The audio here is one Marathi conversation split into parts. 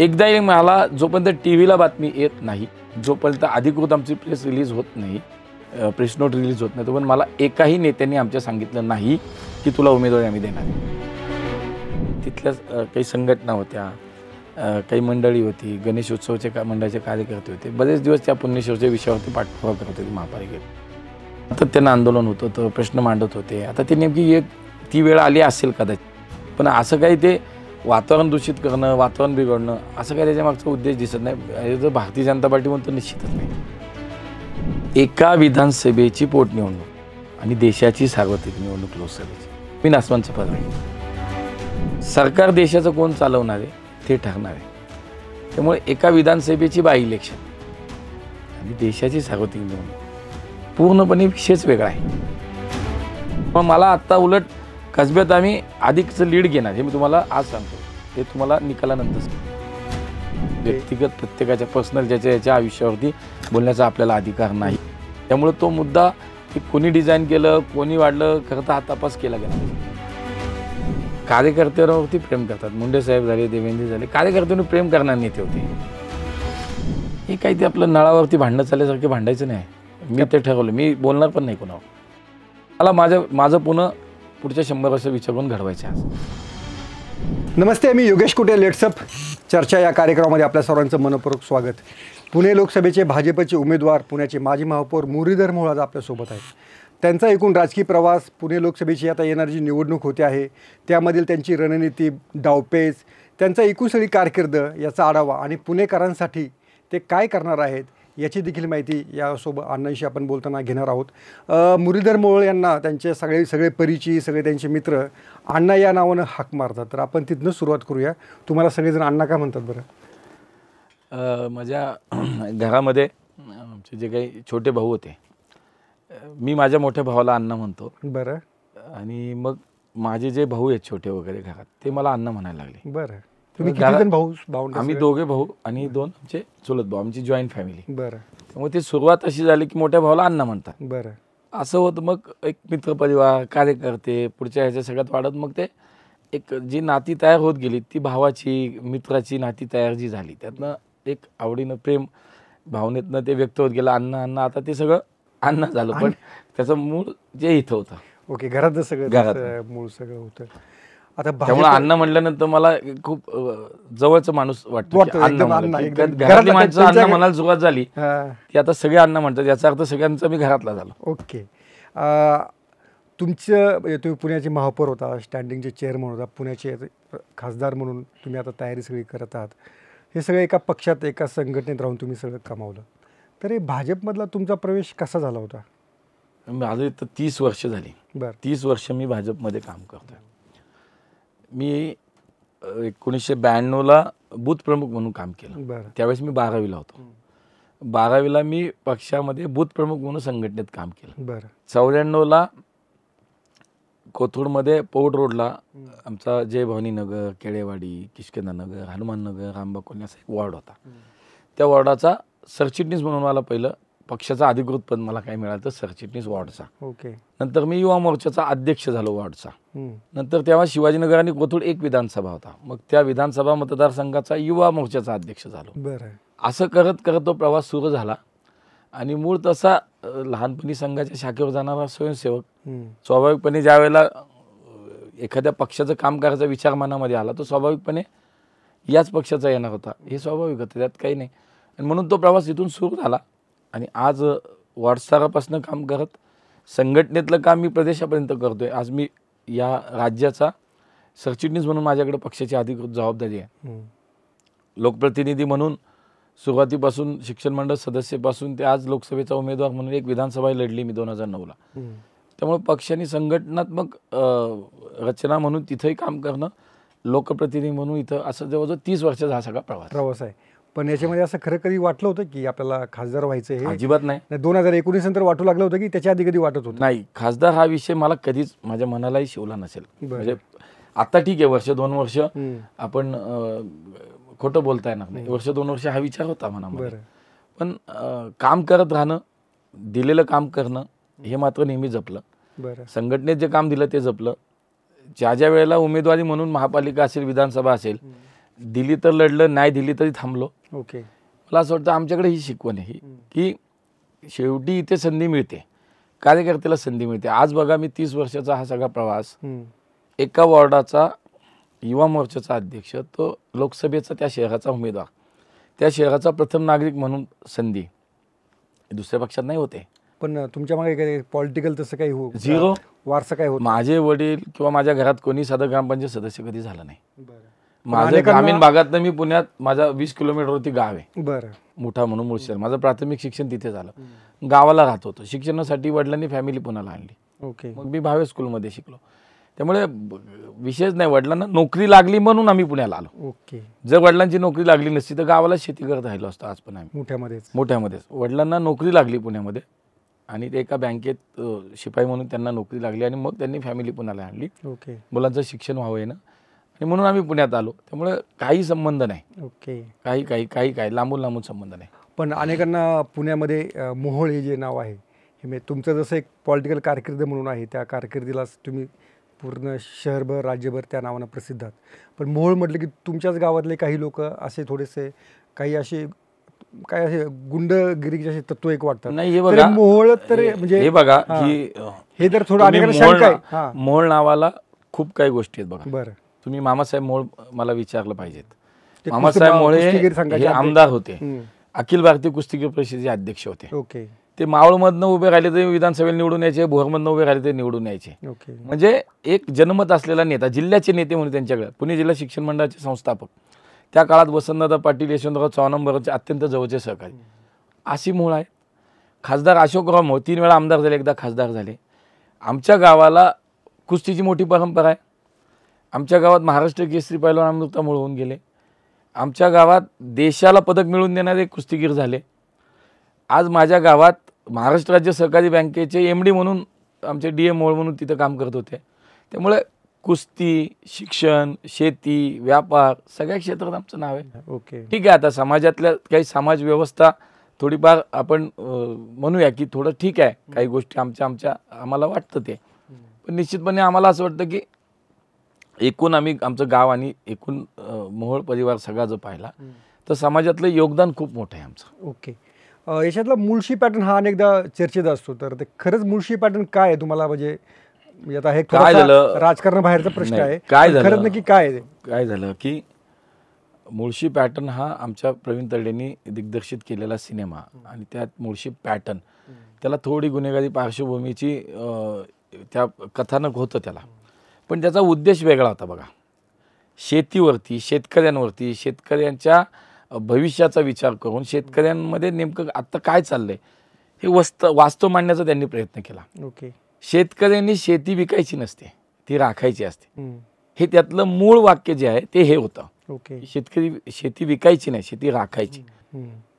एक मला जोपर्यंत टी व्हीला बातमी येत नाही जोपर्यंत अधिकृत आमची प्रेस रिलीज होत नाही प्रेस नोट रिलीज होत नाही तोपर्यंत मला एकाही नेत्यांनी आमच्या सांगितलं नाही की तुला उमेदवारी आम्ही देणार तिथल्या काही संघटना होत्या काही मंडळी होती गणेशोत्सवाच्या का मंडळाचे कार्यकर्ते होते बरेच दिवस त्या पुण्यश्वरच्या विषयावरती पाठपुरावा करत होते महापालिकेत आता त्यांना आंदोलन होत होतं प्रश्न मांडत होते आता ते नेमकी एक ती वेळ आली असेल कदाचित पण असं काही ते वातावरण दूषित करणं वातावरण बिघडणं असं काही त्याच्यामागचा उद्देश दिसत नाही जर भारतीय जनता पार्टी म्हणून तर निश्चितच नाही एका विधानसभेची पोटनिवडणूक आणि देशाची सार्वत्रिक निवडणूक लोकसभेची मी नासवांचं पद आहे सरकार देशाचं कोण चालवणार आहे ते ठरणार आहे त्यामुळे एका विधानसभेची बाय इलेक्शन आणि देशाची सार्वत्रिक निवडणूक पूर्णपणे विषयच वेगळा आहे पण मला आत्ता उलट कसब्यात आम्ही अधिकचं लीड घेणार हे मी तुम्हाला आज सांगतो हे तुम्हाला निकालानंतर व्यक्तिगत प्रत्येकाच्या पर्सनल ज्याच्या याच्या आयुष्यावरती बोलण्याचा आपल्याला अधिकार नाही त्यामुळे तो मुद्दा की कोणी डिझाईन केलं कोणी वाढलं खरं तर हा तपास केला गेला कार्यकर्त्यांवरती प्रेम करतात मुंडे साहेब झाले देवेंद्र झाले कार्यकर्त्यांनी प्रेम करणार नेते होते हे काही ते आपलं नळावरती भांडण चालल्यासारखे भांडायचं नाही मी ते ठरवलं मी बोलणार पण नाही कोणावर मला माझं माझं पुन्हा पुढच्या शंभर वर्ष विचारून घडवायचे आज नमस्ते मी योगेश कुटे लेट्सअप चर्चा या कार्यक्रमामध्ये आपल्या सर्वांचं मनपूर्वक स्वागत पुणे लोकसभेचे भाजपचे उमेदवार पुण्याचे माजी महापौर मुरीधर मोळ आज आपल्यासोबत आहेत त्यांचा एकूण राजकीय प्रवास पुणे लोकसभेची आता येणारी जी निवडणूक होते आहे त्यामधील त्यांची रणनीती डावपेच त्यांचा एकूण सगळी कारकीर्द याचा आढावा आणि पुणेकरांसाठी ते काय करणार आहेत याची देखील माहिती यासोबत अण्णांशी आपण बोलताना घेणार आहोत मुरलीधर मोळ यांना त्यांचे सगळे सगळे परिची सगळे त्यांचे मित्र अण्णा या नावानं हाक मारतात तर आपण तिथनं सुरुवात करूया तुम्हाला सगळेजण अण्णा का म्हणतात बरं माझ्या घरामध्ये आमचे जे काही छोटे भाऊ होते मी माझ्या मोठ्या भावाला अण्णा म्हणतो बरं आणि मग माझे जे भाऊ आहेत छोटे वगैरे घरात ते मला अण्णा म्हणायला लागले बरं तुम्ही किती भाऊ भाऊ आम्ही दोघे भाऊ आणि दोन आमचे चुलत भाऊ आमची जॉईंट फॅमिली बरं मग ती सुरुवात अशी झाली की मोठ्या भावाला अण्णा म्हणतात बरं असं होतं मग एक मित्रपरिवार कार्यकर्ते पुढच्या ह्याच्या सगळ्यात वाढत मग ते एक जी नाती तयार होत गेली ती भावाची मित्राची नाती तयार जी झाली त्यातनं एक आवडीनं प्रेम भावनेतनं ते व्यक्त होत गेलं अण्णा अण्णा आता ते सगळं अण्णा झालं पण त्याचं मूळ जे इथं होतं ओके घरात सगळं मूळ सगळं होतं आता त्यामुळे अन्न म्हणल्यानंतर मला खूप जवळच माणूस वाटतो म्हणायला सुरुवात झाली ती आता सगळे अन्न म्हणतात याचा अर्थ सगळ्यांचा मी घरातला झालो ओके तुमचं म्हणजे तुम्ही पुण्याचे महापौर होता स्टँडिंगचे चेअरमन होता पुण्याचे खासदार म्हणून तुम्ही आता तयारी सगळी करत आहात हे सगळं एका पक्षात एका संघटनेत राहून तुम्ही सगळं कमावलं तर हे भाजपमधला तुमचा प्रवेश कसा झाला होता माझं इथं तीस वर्ष झाली बरं तीस वर्ष मी भाजपमध्ये काम करतोय मी एकोणीसशे ब्याण्णवला प्रमुख म्हणून काम केलं त्यावेळेस मी बारावीला होतो बारावीला मी पक्षामध्ये प्रमुख म्हणून संघटनेत काम केलं चौऱ्याण्णवला कोथरूडमध्ये पोर्ट रोडला आमचा जय नगर केळेवाडी नगर हनुमाननगर रामबाकोनी असा एक वॉर्ड होता त्या वॉर्डाचा सरचिटणीस म्हणून मला पहिलं पक्षाचा अधिकृत पद मला काय मिळालं सरचिटणीस वॉर्डचा ओके नंतर मी युवा मोर्चाचा अध्यक्ष झालो वॉर्डचा नंतर तेव्हा शिवाजीनगर आणि कोथूड एक विधानसभा होता मग त्या विधानसभा मतदारसंघाचा युवा मोर्चाचा अध्यक्ष झालो असं करत करत तो प्रवास सुरू झाला आणि मूळ तसा लहानपणी संघाच्या शाखेवर जाणारा स्वयंसेवक स्वाभाविकपणे ज्या वेळेला एखाद्या पक्षाचं काम करायचा विचार मनामध्ये आला तो स्वाभाविकपणे याच पक्षाचा येणार होता हे स्वाभाविक होतं त्यात काही नाही आणि म्हणून तो प्रवास इथून सुरू झाला आणि आज पासून काम करत संघटनेतलं काम मी प्रदेशापर्यंत करतो आहे आज मी या राज्याचा सरचिटणीस म्हणून माझ्याकडे पक्षाची अधिकृत जबाबदारी आहे लोकप्रतिनिधी म्हणून सुरुवातीपासून शिक्षण मंडळ सदस्यपासून ते आज लोकसभेचा उमेदवार म्हणून एक विधानसभा लढली मी दोन हजार नऊला त्यामुळे पक्षाने संघटनात्मक रचना म्हणून तिथंही काम करणं लोकप्रतिनिधी म्हणून इथं असं जवळजवळ तीस वर्षाचा हा सगळा प्रवास प्रवास आहे पण याच्यामध्ये असं खरं कधी वाटलं होतं की आपल्याला खासदार व्हायचं हे अजिबात नाही दोन हजार एकोणीस नंतर वाटू लागलं होतं की त्याच्या आधी कधी वाटत होतं नाही खासदार हा विषय मला कधीच माझ्या मनालाही शिवला नसेल म्हणजे आता ठीक आहे वर्ष दोन वर्ष आपण खोटं बोलताय ना नाही वर्ष दोन वर्ष हा विचार होता मनामध्ये पण काम करत राहणं दिलेलं काम करणं हे मात्र नेहमी जपलं संघटनेत जे काम दिलं ते जपलं ज्या ज्या वेळेला उमेदवारी म्हणून महापालिका असेल विधानसभा असेल दिली तर लढलं नाही दिली तरी थांबलो ओके मला असं वाटतं आमच्याकडे ही शिकवण आहे की शेवटी इथे संधी मिळते कार्यकर्त्याला संधी मिळते आज बघा मी तीस वर्षाचा हा सगळा प्रवास एका वॉर्डाचा युवा मोर्चाचा अध्यक्ष तो लोकसभेचा त्या शहराचा उमेदवार त्या शहराचा प्रथम नागरिक म्हणून संधी दुसऱ्या पक्षात नाही होते पण तुमच्या मागे काही पॉलिटिकल तसं काही हो झिरो वारसा काय होत माझे वडील किंवा माझ्या घरात कोणी साधं ग्रामपंचायत सदस्य कधी झालं नाही माझ्या ग्रामीण भागात मी पुण्यात माझा वीस किलोमीटरवरती गाव आहे बरं मोठा म्हणून मुळशी माझं प्राथमिक शिक्षण तिथे झालं गावाला राहत होतो शिक्षणासाठी वडिलांनी फॅमिली पुण्याला आणली ओके मग मी भावे स्कूलमध्ये शिकलो त्यामुळे विशेष नाही वडिलांना नोकरी लागली म्हणून आम्ही पुण्याला आलो ओके जर वडिलांची नोकरी लागली नसती तर गावाला शेती करत राहिलो असतो आज पण आम्ही मोठ्यामध्ये मोठ्यामध्येच वडिलांना नोकरी लागली पुण्यामध्ये आणि ते एका बँकेत शिपाई म्हणून त्यांना नोकरी लागली आणि मग त्यांनी फॅमिली पुण्याला आणली ओके मुलांचं शिक्षण व्हावं ना आणि म्हणून आम्ही पुण्यात आलो त्यामुळे काही संबंध नाही ओके काही काही काही काही लांबून लांबून संबंध नाही पण अनेकांना पुण्यामध्ये मोहोळ हे जे नाव आहे हे म्हणजे तुमचं जसं एक पॉलिटिकल कारकिर्द म्हणून आहे त्या कारकिर्दीला तुम्ही पूर्ण शहरभर राज्यभर त्या नावानं प्रसिद्ध आहात पण मोहोळ म्हटलं की तुमच्याच गावातले काही लोक असे थोडेसे काही असे काय असे गुंडगिरीचे असे तत्व एक वाटतात नाही हे बघा मोहोळ तर म्हणजे हे बघा हे तर थोडं मोहोळ नावाला खूप काही गोष्टी आहेत बघा बरं तुम्ही मामासाहेब मोळ मला विचारलं पाहिजेत मामासाहेब मोळे हे आमदार होते अखिल भारतीय कुस्तीगीर परिषदेचे अध्यक्ष होते ओके ते मावळमधनं उभे राहिले तरी विधानसभेला निवडून यायचे भोरमधनं उभे राहिले तरी निवडून यायचे म्हणजे एक जनमत असलेला नेता जिल्ह्याचे नेते म्हणून त्यांच्याकडे पुणे जिल्हा शिक्षण मंडळाचे संस्थापक त्या काळात वसंतदादा पाटील यशवंतराव बरोबरचे अत्यंत जवळचे सहकारी अशी मूळ आहे खासदार अशोक मोळ तीन वेळा आमदार झाले एकदा खासदार झाले आमच्या गावाला कुस्तीची मोठी परंपरा आहे आमच्या गावात महाराष्ट्र केसरी पैलवान अमृतामुळे होऊन गेले आमच्या गावात देशाला पदक मिळवून देणारे कुस्तीगीर झाले आज माझ्या गावात महाराष्ट्र राज्य सहकारी बँकेचे एम डी म्हणून आमचे डी एम म्हणून तिथं काम करत होते त्यामुळे कुस्ती शिक्षण शेती व्यापार सगळ्या क्षेत्रात आमचं नाव आहे ओके ठीक आहे आता समाजातल्या काही समाज व्यवस्था थोडीफार आपण म्हणूया की थोडं ठीक आहे काही गोष्टी आमच्या आमच्या आम्हाला वाटतं ते पण निश्चितपणे आम्हाला असं वाटतं की एकूण आम्ही आमचं गाव आणि एकूण मोहोळ परिवार सगळा जो पाहिला तर समाजातलं योगदान खूप मोठं आहे आमचं ओके याच्यातला मुळशी पॅटर्न हा अनेकदा चर्चेत असतो तर ते खरंच मुळशी पॅटर्न काय आहे तुम्हाला म्हणजे, म्हणजे आता हे काय झालं राजकारण बाहेरचा प्रश्न आहे काय झालं नक्की काय काय झालं की मुळशी पॅटर्न हा आमच्या प्रवीण तर्डेंनी दिग्दर्शित केलेला सिनेमा आणि त्यात मुळशी पॅटर्न त्याला थोडी गुन्हेगारी पार्श्वभूमीची त्या कथानक होतं त्याला पण त्याचा उद्देश वेगळा होता बघा शेतीवरती शेतकऱ्यांवरती शेतकऱ्यांच्या भविष्याचा विचार करून शेतकऱ्यांमध्ये नेमकं आत्ता काय चाललंय हे वस्त वास्तव मांडण्याचा त्यांनी प्रयत्न केला ओके शेतकऱ्यांनी शेती विकायची नसते ती राखायची असते हे त्यातलं मूळ वाक्य जे आहे ते हे होतं ओके शेतकरी शेती विकायची नाही शेती राखायची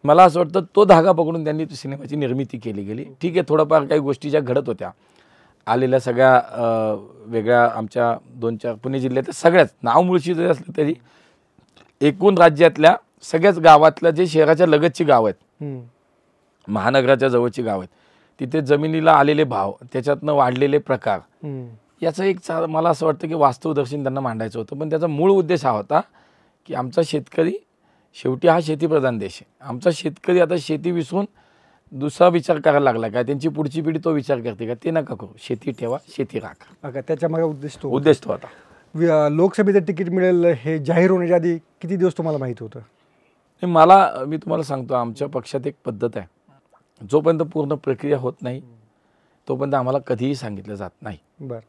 मला असं वाटतं तो धागा पकडून त्यांनी सिनेमाची निर्मिती केली गेली हो. ठीक आहे थोडंफार काही गोष्टी ज्या घडत होत्या आलेल्या सगळ्या वेगळ्या आमच्या दोन चार पुणे जिल्ह्यातल्या सगळ्याच नाव मुळशी जरी असलं तरी एकूण राज्यातल्या सगळ्याच गावातल्या जे शहराच्या लगतची गाव आहेत महानगराच्या जवळची गाव आहेत तिथे जमिनीला आलेले भाव त्याच्यातनं वाढलेले प्रकार याचं एक चा मला असं वाटतं की वास्तवदर्शन त्यांना मांडायचं होतं पण त्याचा मूळ उद्देश हा होता की आमचा शेतकरी शेवटी हा शेतीप्रधान देश आहे आमचा शेतकरी आता शेती विसरून दुसरा विचार करायला लागला का त्यांची पुढची पिढी तो विचार करते का ते नका करू शेती ठेवा शेती राखा बघा त्याच्या उद्देश तो उद्देश तो आता लोकसभेचं तिकीट मिळेल हे जाहीर होण्याच्या आधी किती दिवस तुम्हाला माहिती होतं नाही, मला मी तुम्हाला सांगतो आमच्या पक्षात एक पद्धत आहे जोपर्यंत पूर्ण प्रक्रिया होत नाही तोपर्यंत आम्हाला कधीही सांगितलं जात नाही बरं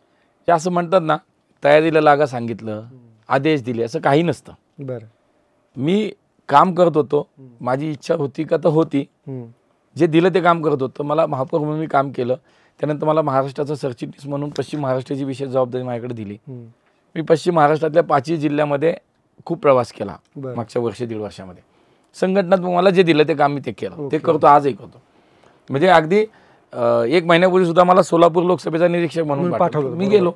ते असं म्हणतात ना तयारीला लागा सांगितलं आदेश दिले असं काही नसतं बरं मी काम करत होतो माझी इच्छा होती का तर होती जे दिलं ते काम करत होतं मला महापौर म्हणून मी काम केलं त्यानंतर मला महाराष्ट्राचं सरचिटणीस म्हणून पश्चिम महाराष्ट्राची विशेष जबाबदारी माझ्याकडे दिली मी पश्चिम महाराष्ट्रातल्या पाचही जिल्ह्यामध्ये खूप प्रवास केला मागच्या वर्ष दीड वर्षामध्ये संघटनात मला जे दिलं ते काम मी ते केलं ते करतो आजही करतो म्हणजे अगदी एक महिन्यापूर्वी सुद्धा मला सोलापूर लोकसभेचा निरीक्षक म्हणून पाठवलं मी गेलो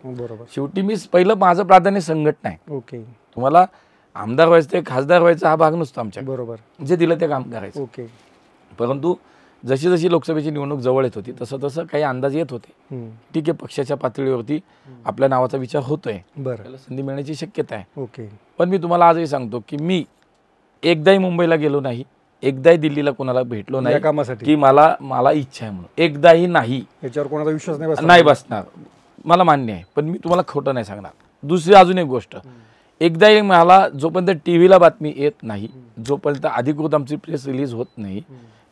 शेवटी मी पहिलं माझं प्राधान्य संघटना आहे ओके तुम्हाला आमदार व्हायचं ते खासदार व्हायचं हा भाग नसतो आमच्या बरोबर जे दिलं ते काम करायचं ओके परंतु जशी जशी लोकसभेची निवडणूक जवळ येत होती तसं तसं काही अंदाज येत होते ठीक आहे पक्षाच्या पातळीवरती आपल्या नावाचा विचार होतोय बरं संधी मिळण्याची शक्यता आहे ओके पण मी तुम्हाला आजही सांगतो की मी एकदाही मुंबईला गेलो नाही एकदाही दिल्लीला कोणाला भेटलो नाही कामासाठी की मला मला इच्छा आहे म्हणून एकदाही नाही याच्यावर कोणाचा विश्वास नाही बसणार मला मान्य आहे पण मी तुम्हाला खोटं नाही सांगणार दुसरी अजून एक गोष्ट एकदाही मला जोपर्यंत टी व्हीला बातमी येत नाही जोपर्यंत अधिकृत आमची प्रेस रिलीज होत नाही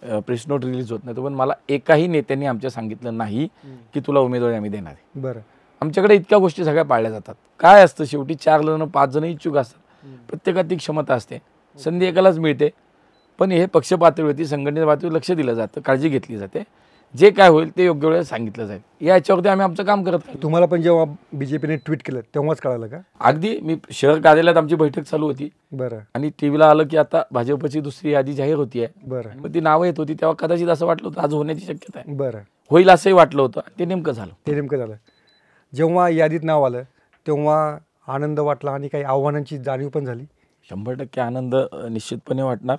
प्रेस नोट रिलीज होत नाही तो पण मला एकाही नेत्यांनी आमच्या सांगितलं नाही की तुला उमेदवारी आम्ही देणार आहे बरं आमच्याकडे इतक्या गोष्टी सगळ्या पाळल्या जातात काय असतं शेवटी चार जण पाच जण इच्छुक असतात प्रत्येकात क्षमता असते हो. संधी एकालाच मिळते पण हे पक्षपातळीवरती संघटने संघटनेच्या पातळीवर लक्ष दिलं जातं काळजी घेतली जाते जे काय होईल ते योग्य वेळेला सांगितलं जाईल याच्यावरती आम्ही आमचं काम करत नाही तुम्हाला पण जेव्हा बीजेपीने ट्विट केलं तेव्हाच कळालं का अगदी मी शहर कार्यालयात आमची बैठक चालू होती बरं आणि टीव्हीला आलं की आता भाजपची दुसरी यादी जाहीर होती आहे बरं मग ती नावं येत होती तेव्हा कदाचित असं वाटलं होतं आज होण्याची शक्यता आहे बरं होईल असंही वाटलं होतं ते नेमकं झालं ते नेमकं झालं जेव्हा यादीत नाव आलं तेव्हा आनंद वाटला आणि काही आव्हानांची जाणीव पण झाली शंभर टक्के आनंद निश्चितपणे वाटणार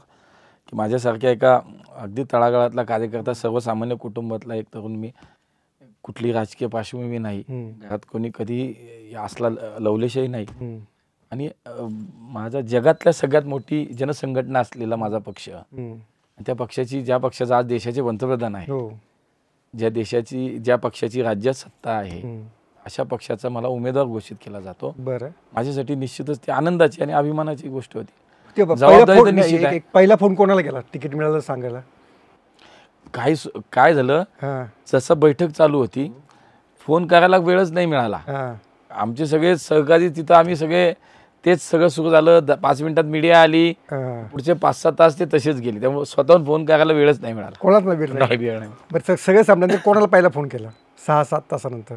की माझ्यासारख्या एका अगदी तळागाळातला कार्यकर्ता सर्वसामान्य कुटुंबातला एक तरुण मी कुठली राजकीय पार्श्वभूमी नाही घरात कोणी कधी असला लवलेशही नाही आणि माझा जगातल्या सगळ्यात मोठी जनसंघटना असलेला माझा पक्ष त्या पक्षाची ज्या पक्षाचा आज देशाचे पंतप्रधान आहे हो. ज्या देशाची ज्या पक्षाची राज्यात सत्ता आहे अशा पक्षाचा मला उमेदवार घोषित केला जातो बरं माझ्यासाठी निश्चितच ती आनंदाची आणि अभिमानाची गोष्ट होती पहिला फोन कोणाला गेला तिकीट मिळालं सांगायला काय काय झालं जसं बैठक चालू होती फोन करायला वेळच नाही मिळाला आमचे सगळे सहकारी तिथं आम्ही सगळे तेच सगळं सुरू झालं पाच मिनिटात मीडिया आली पुढचे पाच सात तास ते तसेच गेले त्यामुळे स्वतःहून फोन करायला वेळच नाही मिळाला कोणाला नाही नाही बरं कोणाला पहिला फोन केला सहा सात तासानंतर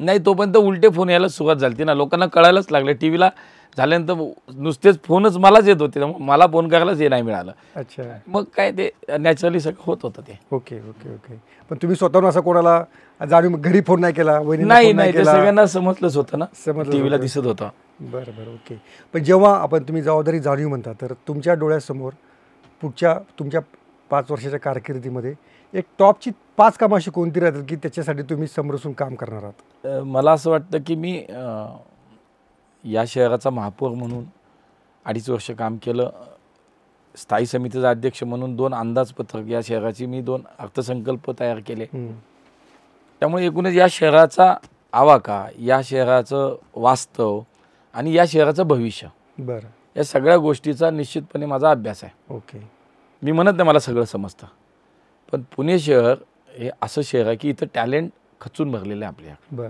नाही तोपर्यंत उलटे फोन यायला सुरुवात झाली ती ना लोकांना कळायलाच लागलं टी व्हीला झाल्यानंतर नुसतेच फोनच मलाच येत होते मला फोन करायलाच हे नाही मिळालं अच्छा मग काय ते नॅचरली सगळं होत होतं ते ओके ओके ओके पण तुम्ही स्वतःहून असं कोणाला जाणून घरी फोन नाही केला नाही नाही ते सगळ्यांना समजलंच होतं ना समज टी व्हीला दिसत होतं बरं बरं ओके पण जेव्हा आपण तुम्ही जबाबदारी जाणीव म्हणता तर तुमच्या डोळ्यासमोर पुढच्या तुमच्या पाच वर्षाच्या कारकिर्दीमध्ये एक टॉपची पाच काम अशी कोणती राहतात की त्याच्यासाठी तुम्ही समरसून काम करणार आहात मला असं वाटतं की मी या शहराचा महापौर म्हणून अडीच वर्ष काम केलं स्थायी समितीचा अध्यक्ष म्हणून दोन अंदाजपत्रक या शहराची मी दोन अर्थसंकल्प तयार केले त्यामुळे एकूणच या शहराचा आवाका या शहराचं वास्तव आणि या शहराचं भविष्य बरं या सगळ्या गोष्टीचा निश्चितपणे माझा अभ्यास आहे ओके मी म्हणत नाही मला सगळं समजतं पण पुणे शहर हे असं शहर आहे की इथं टॅलेंट खचून भरलेलं आहे आपल्या बरं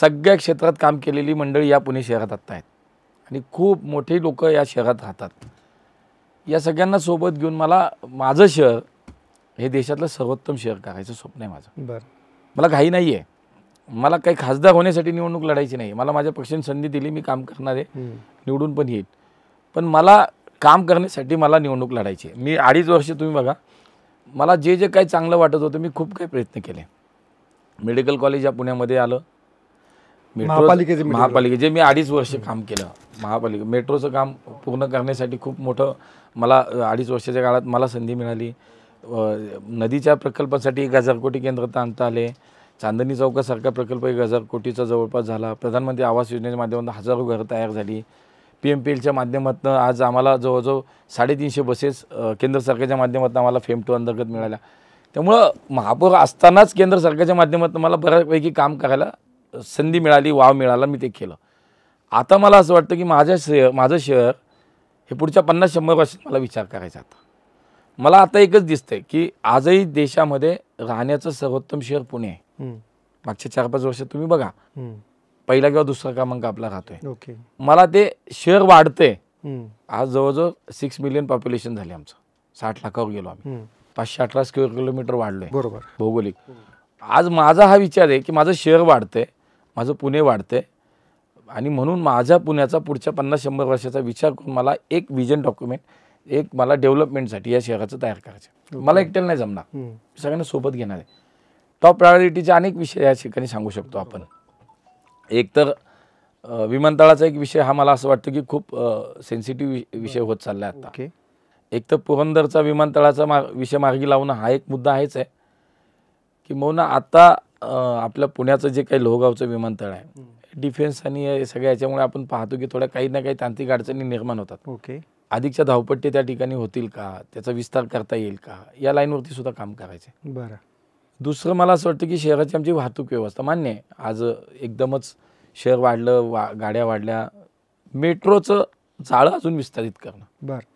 सगळ्या क्षेत्रात काम केलेली मंडळी या पुणे शहरात आत्ता आहेत आणि खूप मोठे लोक या शहरात राहतात या सगळ्यांना सोबत घेऊन मला माझं शहर हे देशातलं सर्वोत्तम शहर करायचं स्वप्न आहे माझं बरं मला घाई नाही आहे मला काही खासदार होण्यासाठी निवडणूक लढायची नाही मला माझ्या पक्षाने संधी दिली मी काम करणार आहे निवडून पण येईल पण मला काम करण्यासाठी मला निवडणूक लढायची मी अडीच वर्ष तुम्ही बघा मला जे जे काही चांगलं वाटत होतं मी खूप काही प्रयत्न केले मेडिकल कॉलेज या पुण्यामध्ये आलं महापालिके जे मी अडीच वर्ष काम केलं महापालिके मेट्रोचं काम पूर्ण करण्यासाठी खूप मोठं मला अडीच वर्षाच्या काळात मला संधी मिळाली नदीच्या प्रकल्पासाठी एक हजार कोटी केंद्रात आणता आले चांदणी चौकासारखा प्रकल्प एक हजार कोटीचा जवळपास झाला प्रधानमंत्री आवास योजनेच्या माध्यमातून हजारो घरं तयार झाली पी एम पी एलच्या माध्यमातून आज आम्हाला जवळजवळ साडेतीनशे बसेस केंद्र सरकारच्या माध्यमातून आम्हाला फेम टू अंतर्गत मिळाल्या त्यामुळं महापौर असतानाच केंद्र सरकारच्या माध्यमातून मला बऱ्यापैकी काम करायला संधी मिळाली वाव मिळाला मी ते केलं आता मला असं वाटतं की माझ्या शहर माझं शहर हे पुढच्या पन्नास शंभर वर्षात मला विचार करायचा आता मला आता एकच दिसतंय की आजही देशामध्ये राहण्याचं सर्वोत्तम शहर पुणे आहे मागच्या चार पाच वर्षात तुम्ही बघा पहिला किंवा दुसरा क्रमांक आपला राहतोय ओके मला ते शेअर वाढते आज जवळजवळ सिक्स मिलियन पॉप्युलेशन झाले आमचं साठ लाखावर गेलो आम्ही पाचशे अठरा स्क्वेअर किलोमीटर वाढलोय बरोबर भौगोलिक आज माझा हा विचार आहे की माझं शेअर वाढतंय माझं पुणे वाढतंय आणि म्हणून माझ्या पुण्याचा पुढच्या पन्नास शंभर वर्षाचा विचार करून मला एक विजन डॉक्युमेंट एक मला डेव्हलपमेंटसाठी या शहराचं तयार करायचं मला एकट्याला नाही जमणार सगळ्यांना सोबत घेणार आहे टॉप प्रायोरिटीचे अनेक विषय या ठिकाणी सांगू शकतो आपण एक तर विमानतळाचा एक विषय हा मला असं वाटतं की खूप सेन्सिटिव्ह विषय होत चालला आहे आता एक तर पुरंदरचा विमानतळाचा मा विषय मार्गी लावणं हा एक मुद्दा आहेच आहे की मग ना आता आपल्या पुण्याचं जे काही लोहगावचं विमानतळ आहे डिफेन्स आणि सगळ्या याच्यामुळे आपण पाहतो की थोड्या काही ना काही तांत्रिक अडचणी निर्माण होतात ओके अधिकच्या धावपट्टी त्या ठिकाणी होतील का त्याचा विस्तार करता येईल का या लाईनवरती सुद्धा काम करायचं बरं दुसरं मला असं वाटतं की शहराची आमची वाहतूक व्यवस्था मान्य आहे आज एकदमच शहर वाढलं वा गाड्या वाढल्या मेट्रोचं जाळं अजून विस्तारित करणं बरं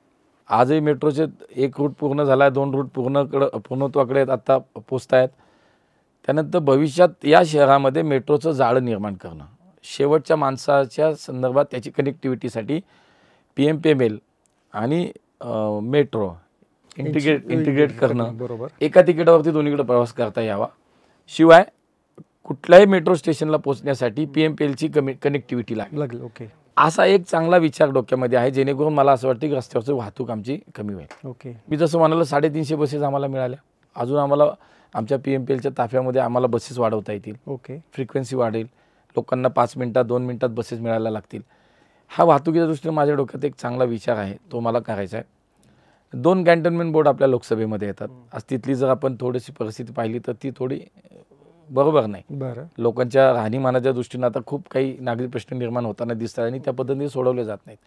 आजही मेट्रोचे एक रूट पूर्ण झाला आहे दोन रूट पूर्णकडं पूर्णत्वाकडे आत्ता पोचत आहेत त्यानंतर भविष्यात या शहरामध्ये मेट्रोचं जाळं निर्माण करणं शेवटच्या माणसाच्या संदर्भात त्याची कनेक्टिव्हिटीसाठी P M P M L आणि मेट्रो इंटिग्रेट इंटिग्रेट करणं बरोबर एका तिकिटावरती दोन्हीकडे प्रवास करता यावा शिवाय कुठल्याही मेट्रो स्टेशनला पोहोचण्यासाठी पी एम पी एलची कमी कनेक्टिव्हिटी लागेल लागली ओके असा एक चांगला विचार डोक्यामध्ये आहे जेणेकरून मला असं वाटतं की रस्त्यावरचं वाहतूक आमची कमी होईल ओके मी जसं म्हणालो साडेतीनशे बसेस आम्हाला मिळाल्या अजून आम्हाला आमच्या पी एम पी एलच्या ताफ्यामध्ये आम्हाला बसेस वाढवता येतील ओके फ्रिक्वेन्सी वाढेल लोकांना पाच मिनटात दोन मिनटात बसेस मिळायला लागतील हा वाहतुकीच्या दृष्टीने माझ्या डोक्यात एक चांगला विचार आहे तो मला करायचा आहे दोन कॅन्टोन्मेंट बोर्ड आपल्या लोकसभेमध्ये येतात आज तिथली जर आपण थोडीशी परिस्थिती पाहिली तर ती थोडी बरोबर नाही बरं लोकांच्या राहणीमानाच्या दृष्टीनं आता खूप काही नागरिक प्रश्न निर्माण होताना दिसतात आणि त्या पद्धतीने सोडवले जात नाहीत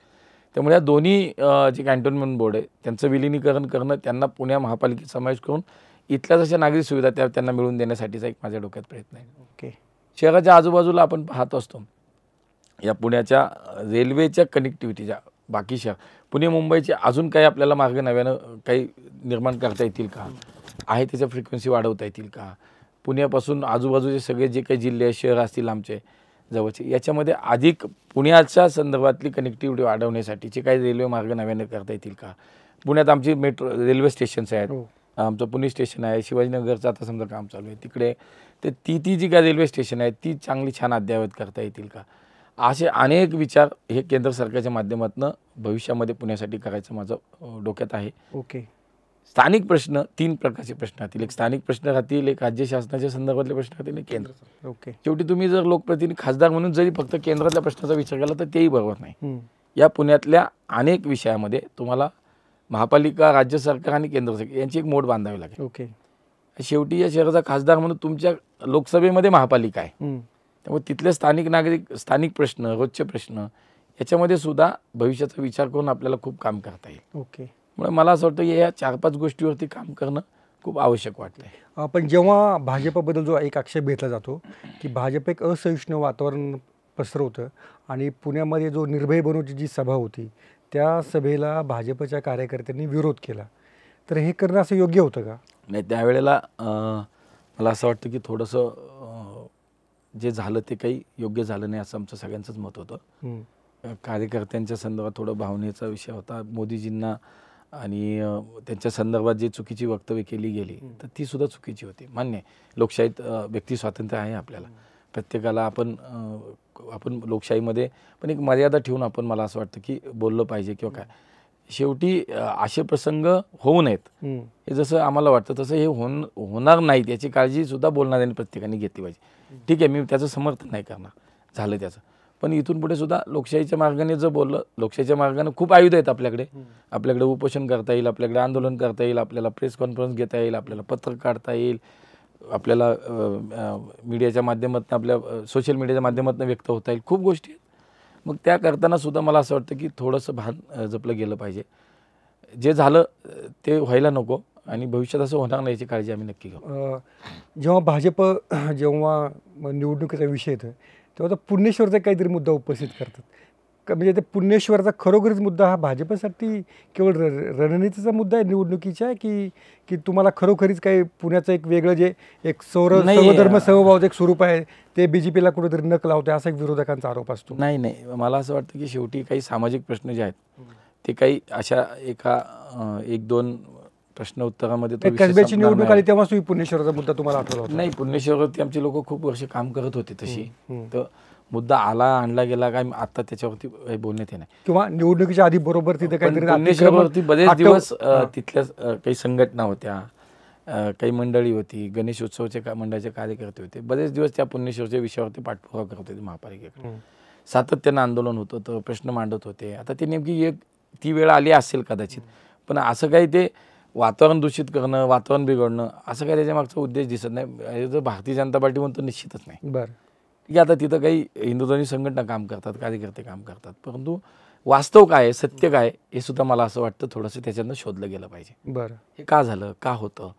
त्यामुळे या दोन्ही जे कॅन्टोन्मेंट बोर्ड आहे त्यांचं विलिनीकरण करणं त्यांना पुणे महापालिकेत समावेश करून इथल्या जशा नागरी सुविधा त्या त्यांना मिळवून देण्यासाठीचा एक माझ्या डोक्यात प्रयत्न आहे ओके शहराच्या आजूबाजूला आपण पाहत असतो या पुण्याच्या रेल्वेच्या कनेक्टिव्हिटीच्या बाकी पुणे मुंबईचे अजून काही आपल्याला मार्ग नव्यानं काही निर्माण करता येतील का आहे त्याच्या फ्रिक्वेन्सी वाढवता येतील का पुण्यापासून आजूबाजूचे सगळे जे काही जिल्हे शहर असतील आमचे जवळचे याच्यामध्ये अधिक पुण्याच्या संदर्भातली कनेक्टिव्हिटी वाढवण्यासाठी जे काही रेल्वे मार्ग नव्याने करता येतील का पुण्यात आमची मेट्रो रेल्वे स्टेशन्स आहेत हो. आमचं पुणे स्टेशन आहे शिवाजीनगरचं आता समजा काम चालू आहे तिकडे ते ती ती जी काय रेल्वे स्टेशन आहेत ती चांगली छान अद्ययावत करता येतील का असे अनेक विचार हे केंद्र सरकारच्या माध्यमातून भविष्यामध्ये पुण्यासाठी करायचं माझं डोक्यात आहे ओके स्थानिक प्रश्न तीन प्रकारचे प्रश्न राहतील एक स्थानिक प्रश्न राहतील एक राज्य शासनाच्या संदर्भातले प्रश्न राहतील केंद्र ओके शेवटी तुम्ही जर लोकप्रतिनिधी खासदार म्हणून जरी फक्त केंद्रातल्या प्रश्नाचा विचार केला तर तेही बरोबर नाही या पुण्यातल्या अनेक विषयामध्ये तुम्हाला महापालिका राज्य सरकार आणि केंद्र सरकार यांची एक मोड बांधावी लागेल ओके शेवटी या शहराचा खासदार म्हणून तुमच्या लोकसभेमध्ये महापालिका आहे त्यामुळे तिथले स्थानिक नागरिक स्थानिक प्रश्न रोजचे प्रश्न याच्यामध्ये सुद्धा भविष्याचा विचार करून आपल्याला खूप काम करता येईल ओके म्हणून मला असं वाटतं या चार पाच गोष्टीवरती काम करणं खूप आवश्यक वाटलं पण जेव्हा भाजपाबद्दल जो एक आक्षेप घेतला जातो की भाजप एक असहिष्णु वातावरण पसरवतं आणि पुण्यामध्ये जो निर्भय बनवची जी सभा होती त्या सभेला भाजपच्या कार्यकर्त्यांनी विरोध केला तर हे करणं असं योग्य होतं का नाही त्यावेळेला मला असं वाटतं की थोडंसं जे झालं ते काही योग्य झालं नाही असं आमचं सगळ्यांचंच मत होतं कार्यकर्त्यांच्या संदर्भात थोडं भावनेचा विषय होता मोदीजींना आणि त्यांच्या संदर्भात जे चुकीची वक्तव्य केली गेली तर ती सुद्धा चुकीची होती मान्य लोकशाहीत व्यक्ती स्वातंत्र्य आहे आपल्याला प्रत्येकाला आपण आपण लोकशाहीमध्ये पण एक मर्यादा ठेवून आपण मला असं वाटतं की बोललं पाहिजे किंवा काय शेवटी असे प्रसंग होऊ नयेत हे जसं आम्हाला वाटतं तसं हे होऊन होणार नाहीत याची काळजी सुद्धा बोलणाऱ्यांनी प्रत्येकाने घेतली पाहिजे ठीक आहे मी त्याचं समर्थन नाही करणार झालं त्याचं पण इथून पुढे सुद्धा लोकशाहीच्या मार्गाने जर बोललं लोकशाहीच्या मार्गाने खूप आयुध आहेत आपल्याकडे आपल्याकडे उपोषण करता येईल आपल्याकडे आंदोलन करता येईल आपल्याला प्रेस कॉन्फरन्स घेता येईल आपल्याला पत्रक काढता येईल आपल्याला मीडियाच्या माध्यमातून आपल्या सोशल मीडियाच्या माध्यमातून व्यक्त होता येईल खूप गोष्टी आहेत मग त्या करतानासुद्धा मला असं वाटतं की थोडंसं भान जपलं गेलं पाहिजे जे झालं ते व्हायला नको आणि भविष्यात असं होणार नाही याची काळजी आम्ही नक्की घेऊ जेव्हा भाजप जेव्हा निवडणुकीचा विषय येतो तेव्हा तर पुणेश्वरचा काहीतरी मुद्दा उपस्थित करतात म्हणजे ते पुण्यश्वरचा खरोखरच मुद्दा हा भाजपसाठी केवळ र रणनीतीचा मुद्दा आहे निवडणुकीच्या की की तुम्हाला खरोखरीच काही पुण्याचं एक वेगळं जे एक सौर सर्वधर्म सहभाग एक स्वरूप आहे ते बी जे पीला कुठेतरी नक लावते असा एक विरोधकांचा आरोप असतो नाही नाही मला असं वाटतं की शेवटी काही सामाजिक प्रश्न जे आहेत ते काही अशा एका एक दोन प्रश्न उत्तरामध्ये कसब्याची निवडणूक आली तेव्हा पुणेश्वरचा मुद्दा तुम्हाला आठवला नाही पुणेश्वरवरती आमचे लोक खूप वर्ष काम करत होते तशी तर मुद्दा आला आणला गेला काय आता त्याच्यावरती बोलण्यात येणार किंवा निवडणुकीच्या आधी बरोबर तिथे काहीतरी बरेच दिवस तिथल्या काही संघटना होत्या काही मंडळी होती गणेशोत्सवाच्या का मंडळाचे कार्यकर्ते होते बरेच दिवस त्या पुण्यश्वरच्या विषयावरती पाठपुरावा करत होते महापालिकेकडे सातत्यानं आंदोलन होत होतं प्रश्न मांडत होते आता ते नेमकी एक ती वेळ आली असेल कदाचित पण असं काही ते वातावरण दूषित करणं वातावरण बिघडणं असं काही त्याच्या मागचा उद्देश दिसत नाही भारतीय जनता पार्टी म्हणून निश्चितच नाही बरं की आता तिथं काही हिंदुत्वानी संघटना काम करतात कार्यकर्ते काम करतात परंतु वास्तव काय आहे सत्य काय हे सुद्धा मला असं वाटतं थोडंसं त्याच्यातनं शोधलं गेलं पाहिजे बरं हे का झालं का होतं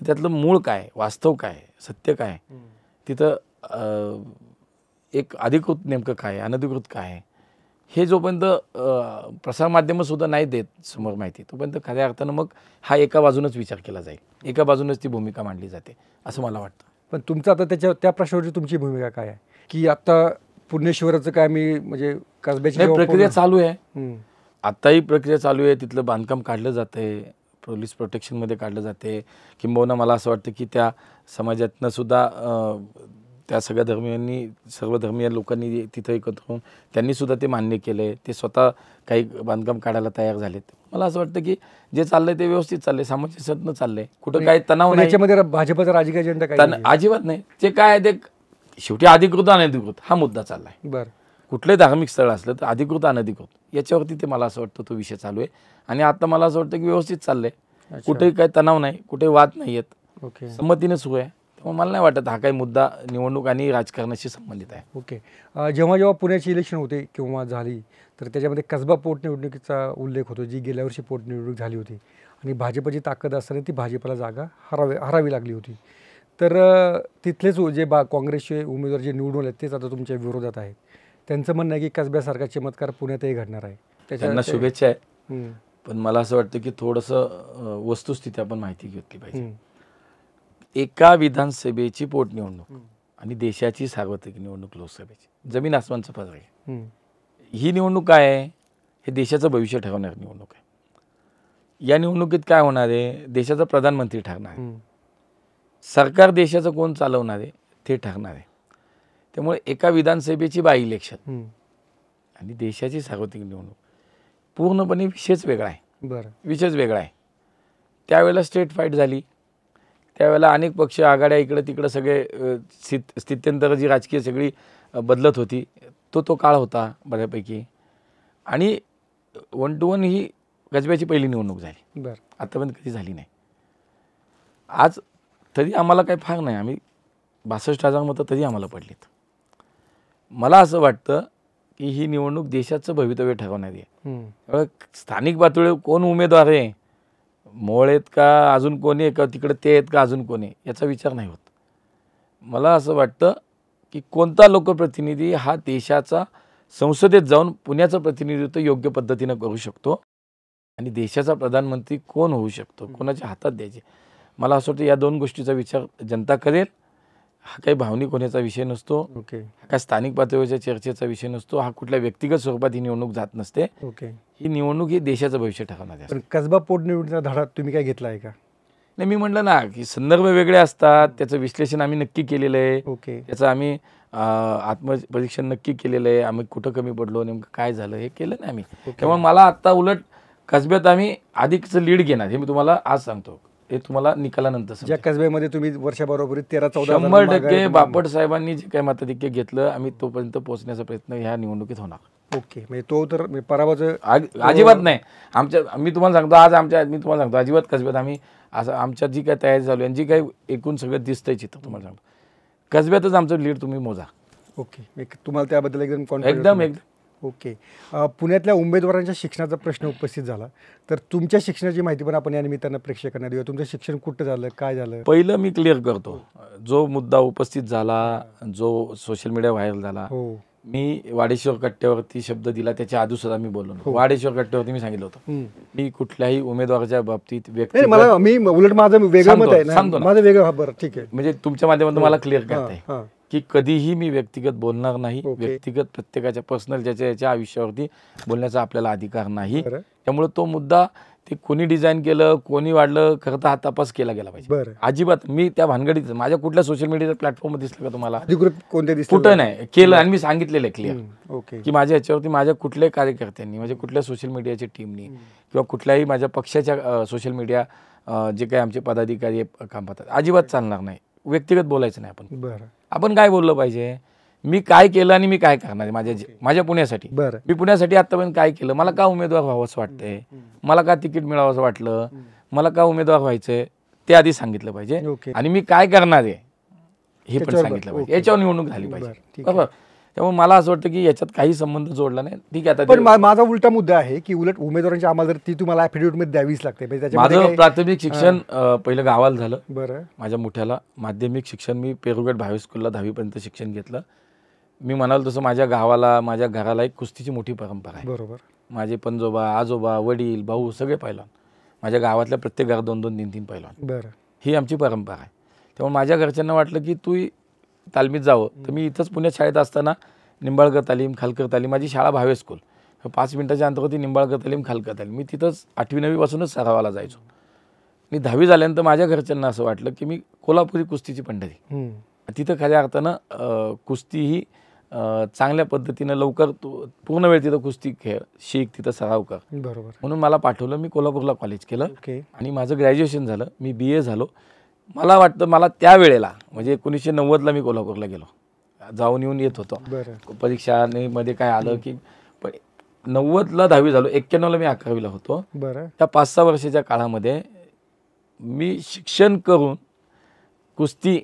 तर त्यातलं मूळ काय वास्तव काय सत्य काय तिथं एक अधिकृत नेमकं काय अनधिकृत काय हे जोपर्यंत सुद्धा नाही देत समोर माहिती तोपर्यंत खऱ्या अर्थानं मग हा एका बाजूनच विचार केला जाईल एका बाजूनच ती भूमिका मांडली जाते असं मला वाटतं पण तुमचं आता त्याच्या त्या प्रश्नावरची तुमची भूमिका काय आहे की आता पुण्यश्वराचं काय मी म्हणजे कसब्याची प्रक्रिया चालू आहे आत्ताही प्रक्रिया चालू आहे तिथलं बांधकाम काढलं जात आहे पोलीस प्रोटेक्शनमध्ये काढलं जाते किंबहुना मला असं वाटतं की त्या समाजातनं सुद्धा त्या सगळ्या धर्मियांनी सर्व धर्मीय लोकांनी तिथं एकत्र होऊन त्यांनीसुद्धा ते मान्य केलं आहे ते स्वतः काही बांधकाम काढायला तयार झालेत मला असं वाटतं की जे चाललंय ते व्यवस्थित चाललंय सत्न चाललंय कुठं काही तणाव नाही याच्यामध्ये भाजपचा राजकीय जनता अजिबात नाही ते काय आहे ते शेवटी अधिकृत अनधिकृत हा मुद्दा चाललाय बरं कुठलंही धार्मिक स्थळ असलं तर अधिकृत अनधिकृत याच्यावरती ते मला असं वाटतं तो विषय चालू आहे आणि आता मला असं वाटतं की व्यवस्थित चाललंय कुठेही काही तणाव नाही कुठे वाद नाही आहेत संमतीने सुरू आहे मला नाही वाटत हा काही मुद्दा निवडणूक आणि राजकारणाशी संबंधित आहे ओके जेव्हा जेव्हा पुण्याची इलेक्शन होते किंवा झाली तर त्याच्यामध्ये कसबा पोटनिवडणुकीचा उल्लेख होतो जी गेल्या वर्षी पोटनिवडणूक झाली होती आणि भाजपची ताकद असताना ती भाजपला जागा हरावी हरावी लागली होती तर तिथलेच जे बा काँग्रेसचे उमेदवार जे निवडून आले तेच आता तुमच्या विरोधात आहेत त्यांचं म्हणणं आहे की कसब्यासारखा चमत्कार पुण्यातही घडणार आहे त्यांना शुभेच्छा आहे पण मला असं वाटतं की थोडंसं वस्तुस्थिती आपण माहिती घेतली पाहिजे एका विधानसभेची पोटनिवडणूक आणि देशाची सार्वत्रिक निवडणूक लोकसभेची जमीन आसमानचा फरक आहे ही निवडणूक काय आहे हे देशाचं भविष्य ठरवणारी निवडणूक आहे या निवडणुकीत काय होणार आहे देशाचा प्रधानमंत्री ठरणार आहे सरकार देशाचं कोण चालवणार आहे ते ठरणार आहे त्यामुळे एका विधानसभेची बाय इलेक्शन आणि देशाची सार्वत्रिक निवडणूक पूर्णपणे विषयच वेगळा आहे बरं विषयच वेगळा आहे त्यावेळेला स्टेट फाईट झाली त्यावेळेला अनेक पक्ष आघाड्या इकडं तिकडं सगळे स्थित स्थित्यंतर जी राजकीय सगळी बदलत होती तो तो काळ होता बऱ्यापैकी आणि वन टू वन ही गजब्याची पहिली निवडणूक झाली बरं आतापर्यंत कधी झाली नाही आज तरी आम्हाला काही फार नाही आम्ही बासष्ट हजार मतं तरी आम्हाला पडलीत मला असं वाटतं की ही निवडणूक देशाचं भवितव्य ठरवण्यात आहे स्थानिक पातळीवर कोण उमेदवार आहे मोळ आहेत का अजून कोणी आहे का तिकडे ते आहेत का अजून कोणी याचा विचार नाही होत मला असं वाटतं की कोणता लोकप्रतिनिधी हा देशाचा संसदेत जाऊन पुण्याचं प्रतिनिधित्व योग्य पद्धतीनं करू शकतो आणि देशाचा प्रधानमंत्री कोण होऊ शकतो कोणाच्या हातात द्यायचे मला असं वाटतं या दोन गोष्टीचा विचार जनता करेल हा काही भावनिक होण्याचा विषय नसतो ओके स्थानिक पातळीवरच्या चर्चेचा विषय नसतो हा कुठल्या व्यक्तिगत स्वरूपात ही निवडणूक जात नसते ही निवडणूक ही देशाचं भविष्य ठरवणार पण कसबा पोटनिवडणुकीचा धडा तुम्ही काय घेतला आहे का नाही मी म्हटलं ना की संदर्भ वेगळे असतात हो. त्याचं विश्लेषण आम्ही नक्की केलेलं आहे ओके त्याचं आम्ही आत्मपरीक्षण नक्की केलेलं आहे आम्ही कुठं कमी पडलो नेमकं काय झालं हे केलं नाही आम्ही त्यामुळे मला आत्ता उलट कसब्यात आम्ही अधिकच लीड घेणार हे मी तुम्हाला आज सांगतो हे तुम्हाला निकालानंतर ज्या कसब्यामध्ये तुम्ही वर्षाबरोबर तेरा चौदा शंभर टक्के बापट साहेबांनी जे काही मताधिक्य घेतलं आम्ही तोपर्यंत पोहोचण्याचा प्रयत्न ह्या निवडणुकीत होणार ओके म्हणजे तो तर म्हणजे पराभवाचं अजिबात नाही आमच्या मी तुम्हाला सांगतो आज आमच्या मी तुम्हाला सांगतो अजिबात कसब्यात आम्ही असं आमच्या जी काय तयारी चालू आहे जी काही एकूण सगळं दिसतंय चित्र तुम्हाला सांगतो कसब्यातच आमचं लीड तुम्ही मोजा ओके तुम्हाला त्याबद्दल एकदम एकदम एकदम ओके पुण्यातल्या उमेदवारांच्या शिक्षणाचा प्रश्न उपस्थित झाला तर तुमच्या शिक्षणाची माहिती पण आपण या निमित्तानं प्रेक्षकांना देऊ तुमचं शिक्षण कुठं झालं काय झालं पहिलं मी क्लिअर करतो जो मुद्दा उपस्थित झाला जो सोशल मीडिया व्हायरल झाला हो मी वाडेश्वर कट्ट्यावरती शब्द दिला त्याच्या आधी सुद्धा मी बोललो हो. वाडेश्वर कट्ट्यावरती मी सांगितलं होतं मी कुठल्याही उमेदवाराच्या बाबतीत व्यक्ती मला मी उलट माझं वेगळं मत आहे माझं वेगळं ठीक आहे म्हणजे तुमच्या माध्यमातून मला क्लिअर करताय की कधीही मी व्यक्तिगत बोलणार नाही okay. व्यक्तिगत प्रत्येकाच्या पर्सनल ज्याच्या याच्या आयुष्यावरती बोलण्याचा आपल्याला अधिकार नाही त्यामुळे तो मुद्दा ते कोणी डिझाईन केलं कोणी वाढलं खरं तर हा तपास केला गेला पाहिजे अजिबात मी त्या भानगडीत माझ्या कुठल्या सोशल मीडियाच्या प्लॅटफॉर्म दिसलं का तुम्हाला कुठं नाही केलं आणि मी सांगितलेलं आहे क्लिअर की माझ्या याच्यावरती माझ्या कुठल्याही कार्यकर्त्यांनी माझ्या कुठल्या सोशल मीडियाच्या टीमनी किंवा कुठल्याही माझ्या पक्षाच्या सोशल मीडिया जे काही आमचे पदाधिकारी काम पाहतात अजिबात चालणार नाही व्यक्तिगत बोलायचं नाही आपण बरं आपण काय बोललं पाहिजे मी काय केलं आणि मी काय करणार माझ्या माझ्या पुण्यासाठी बरं मी पुण्यासाठी आतापर्यंत काय केलं मला का उमेदवार व्हावस वाटतंय मला का तिकीट असं वाटलं मला का उमेदवार व्हायचंय ते आधी सांगितलं पाहिजे आणि मी काय करणार आहे हे पण सांगितलं पाहिजे याच्यावर निवडणूक झाली पाहिजे बरोबर त्यामुळे मला असं वाटतं की याच्यात काही संबंध जोडला नाही ठीक आहे आता पण माझा उलटा मुद्दा आहे की उलट उमेदवारांची आम्हाला ती तुम्हाला मध्ये द्यावीच लागते म्हणजे माझं प्राथमिक शिक्षण पहिलं गावाला झालं बरं माझ्या मोठ्याला माध्यमिक शिक्षण मी पेरुगेट स्कूलला दहावीपर्यंत शिक्षण घेतलं मी म्हणाल तसं माझ्या गावाला माझ्या घराला एक कुस्तीची मोठी परंपरा आहे बरोबर माझे पणजोबा आजोबा वडील भाऊ सगळे पैलवान माझ्या गावातल्या प्रत्येक घरात दोन दोन तीन तीन पैलवान बरं ही आमची परंपरा आहे त्यामुळे माझ्या घरच्यांना वाटलं की तू तालमीत जावं तर मी इथंच पुण्यात शाळेत असताना निंबाळकर तालीम खालकर तालीम माझी शाळा भावे स्कूल पाच मिनिटाच्या अंतर्गत निंबाळकर तालीम खालकर तालीम मी तिथंच आठवी पासूनच सरावाला जायचो मी दहावी झाल्यानंतर माझ्या घरच्यांना असं वाटलं की मी कोल्हापुरी कुस्तीची पंढरी तिथं खऱ्या अर्थानं कुस्ती ही चांगल्या पद्धतीनं लवकर पूर्ण वेळ तिथं कुस्ती खेळ शिक तिथं सराव कर बरोबर म्हणून मला पाठवलं मी कोल्हापूरला कॉलेज केलं आणि माझं ग्रॅज्युएशन झालं मी बी ए झालो मला वाटतं मला त्यावेळेला म्हणजे एकोणीसशे नव्वदला मी कोल्हापूरला गेलो जाऊन येऊन येत होतो परीक्षा मध्ये काय आलं की नव्वदला दहावी झालो एक्क्याण्णवला मी अकरावीला होतो त्या पाच सहा वर्षाच्या काळामध्ये मी शिक्षण करून कुस्ती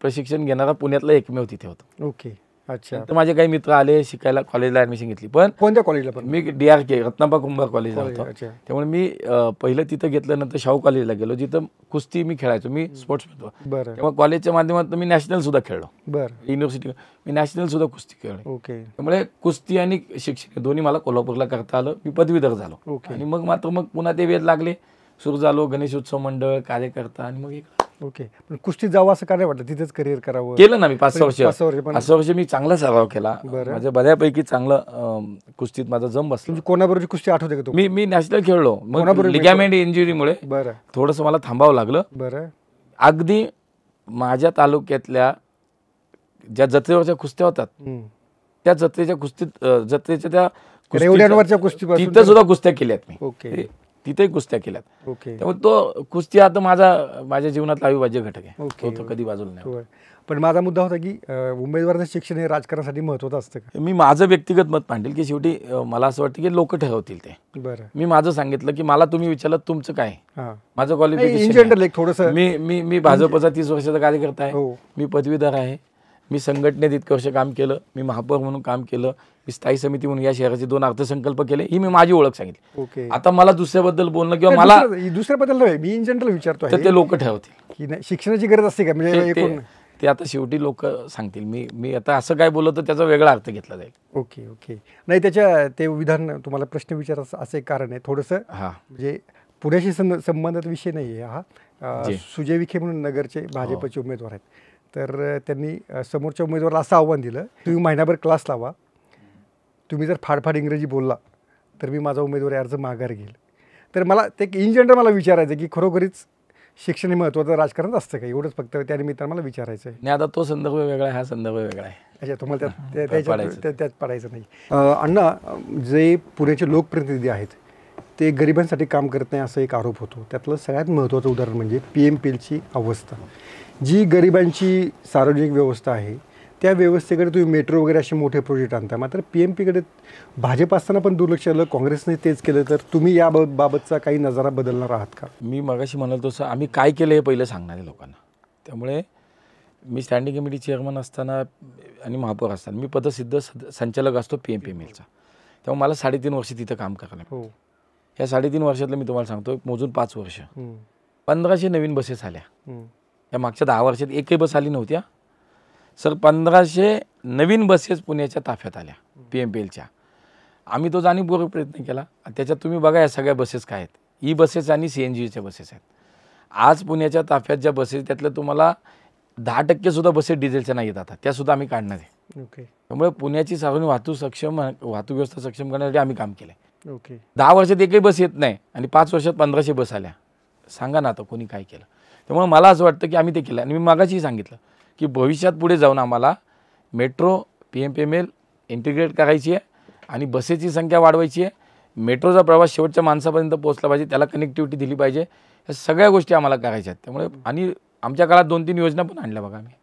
प्रशिक्षण घेणारा पुण्यातला एकमेव तिथे होतो ओके अच्छा तर माझे काही मित्र आले शिकायला कॉलेजला ऍडमिशन घेतली पण कोणत्या कॉलेजला पण मी डी आर के रत्नाबा कुंभार कॉलेजला होतो त्यामुळे मी पहिलं तिथं घेतल्यानंतर शाहू कॉलेजला गेलो जिथं कुस्ती मी खेळायचो मी स्पोर्ट्स होतो तेव्हा कॉलेजच्या माध्यमातून मी नॅशनल सुद्धा खेळलो युनिव्हर्सिटी मी नॅशनल सुद्धा कुस्ती खेळलो त्यामुळे कुस्ती आणि शिक्षण दोन्ही मला कोल्हापूरला करता आलं मी पदवीधर झालो आणि मग मात्र मग पुन्हा ते वेध लागले सुरू झालो गणेशोत्सव मंडळ कार्यकर्ता आणि मग ओके पण कुस्ती जावं असं काय वाटतं तिथेच करिअर करावं केलं ना मी पाच सहा वर्ष पाच सहा वर्ष मी चांगला सराव केला माझ्या बऱ्यापैकी चांगलं कुस्तीत माझा जम बसला कोणाबरोबर कुस्ती आठवते का मी मी नॅशनल खेळलो लिगामेंट इंजुरीमुळे बरं थोडंसं मला थांबावं लागलं बरं अगदी माझ्या तालुक्यातल्या ज्या जत्रेवरच्या कुस्त्या होतात त्या जत्रेच्या कुस्तीत जत्रेच्या त्या कुस्ती सुद्धा कुस्त्या केल्यात मी ओके. तिथेही कुस्त्या केल्यात ओके त्यामुळे तो कुस्ती आता माझा माझ्या जीवनातला अविभाज्य घटक आहे तो कधी बाजूला नाही पण माझा मुद्दा होता की उमेदवाराचं शिक्षण हे राजकारणासाठी महत्वाचं असतं मी माझं व्यक्तिगत मत मांडेल की शेवटी मला असं वाटतं की लोक ठरवतील ते बरं मी माझं सांगितलं की मला तुम्ही विचारलं तुमचं काय माझं क्वालिफिकेशन थोडस मी मी मी भाजपचा तीस वर्षाचा कार्यकर्ता आहे हो. मी पदवीधर आहे मी संघटनेत इतकं वर्ष काम केलं मी महापौर म्हणून काम केलं मी स्थायी समिती म्हणून या शहराचे दोन अर्थसंकल्प केले ही मी माझी ओळख सांगितली ओके आता मला दुसऱ्याबद्दल बोलणं किंवा मला दुसऱ्याबद्दल मी इन जनरल विचारतो ते लोक ठेवते की नाही शिक्षणाची गरज असते का म्हणजे ते आता शेवटी लोक सांगतील मी मी आता असं काय बोललो तर त्याचा वेगळा अर्थ घेतला जाईल ओके ओके नाही त्याच्या ते विधान तुम्हाला प्रश्न विचारायचं असं एक कारण आहे थोडंसं हा म्हणजे पुण्याशी संबंधात विषय नाही आहे हा सुजय विखे म्हणून नगरचे भाजपचे हो. उमेदवार आहेत तर त्यांनी समोरच्या उमेदवाराला असं आव्हान दिलं तुम्ही महिनाभर क्लास लावा तुम्ही जर फाडफाड इंग्रजी बोलला तर मी माझा उमेदवारी अर्ज माघार घेईल तर मला ते इन जनरल मला विचारायचं की खरोखरीच शिक्षण हे महत्त्वाचं राजकारण असतं का एवढंच फक्त त्या निमित्तानं मला विचारायचं आहे नाही आता तो संदर्भ वेगळा हा संदर्भ वेगळा आहे अच्छा तुम्हाला त्यात त्यात पाडायचं नाही अण्णा जे पुण्याचे लोकप्रतिनिधी आहेत ते गरिबांसाठी काम करत नाही असा एक आरोप होतो त्यातलं सगळ्यात महत्त्वाचं उदाहरण म्हणजे पी एम पी एलची अवस्था जी गरिबांची सार्वजनिक व्यवस्था आहे त्या व्यवस्थेकडे तुम्ही मेट्रो वगैरे असे मोठे प्रोजेक्ट आणता मात्र पी एम पीकडे भाजप असताना पण दुर्लक्ष आलं काँग्रेसने तेच केलं तर तुम्ही या बाबतचा काही नजारा बदलणार आहात का मी मगाशी म्हणाल तसं आम्ही काय केलं हे पहिलं सांगणार आहे लोकांना त्यामुळे मी स्टँडिंग कमिटी चेअरमन असताना आणि महापौर असताना मी पदसिद्ध संचालक असतो पी एम पी एम एलचा तेव्हा मला साडेतीन वर्ष तिथं काम करायला हो या साडेतीन वर्षातलं मी तुम्हाला सांगतो मोजून पाच वर्ष पंधराशे नवीन बसेस आल्या या मागच्या दहा वर्षात एकही बस आली नव्हत्या सर पंधराशे नवीन बसेस पुण्याच्या ताफ्यात आल्या पी एम पी एलच्या आम्ही तो जाणीवपूर्वक प्रयत्न केला त्याच्यात तुम्ही बघा या सगळ्या बसेस काय आहेत ई बसेस आणि सी एन जीच्या बसेस आहेत आज पुण्याच्या ताफ्यात ज्या बसेस त्यातल्या तुम्हाला दहा सुद्धा बसेस डिझेलच्या नाही येत आता त्यासुद्धा आम्ही काढणार आहे त्यामुळे पुण्याची सार्वजनिक वाहतूक सक्षम वाहतूक व्यवस्था सक्षम करण्यासाठी आम्ही काम केलं ओके दहा वर्षात एकही बस येत नाही आणि पाच वर्षात पंधराशे बस आल्या सांगा ना आता कोणी काय केलं त्यामुळे मला असं वाटतं की आम्ही ते केलं आणि मी मागाशीही सांगितलं की भविष्यात पुढे जाऊन आम्हाला metro P M P M L integrate करायची आहे आणि बसेसची संख्या वाढवायची आहे मेट्रोचा प्रवास शेवटच्या माणसापर्यंत पोहोचला पाहिजे त्याला कनेक्टिव्हिटी दिली पाहिजे या सगळ्या गोष्टी आम्हाला करायच्या आहेत त्यामुळे आणि आमच्या काळात दोन तीन योजना पण आणल्या बघा आम्ही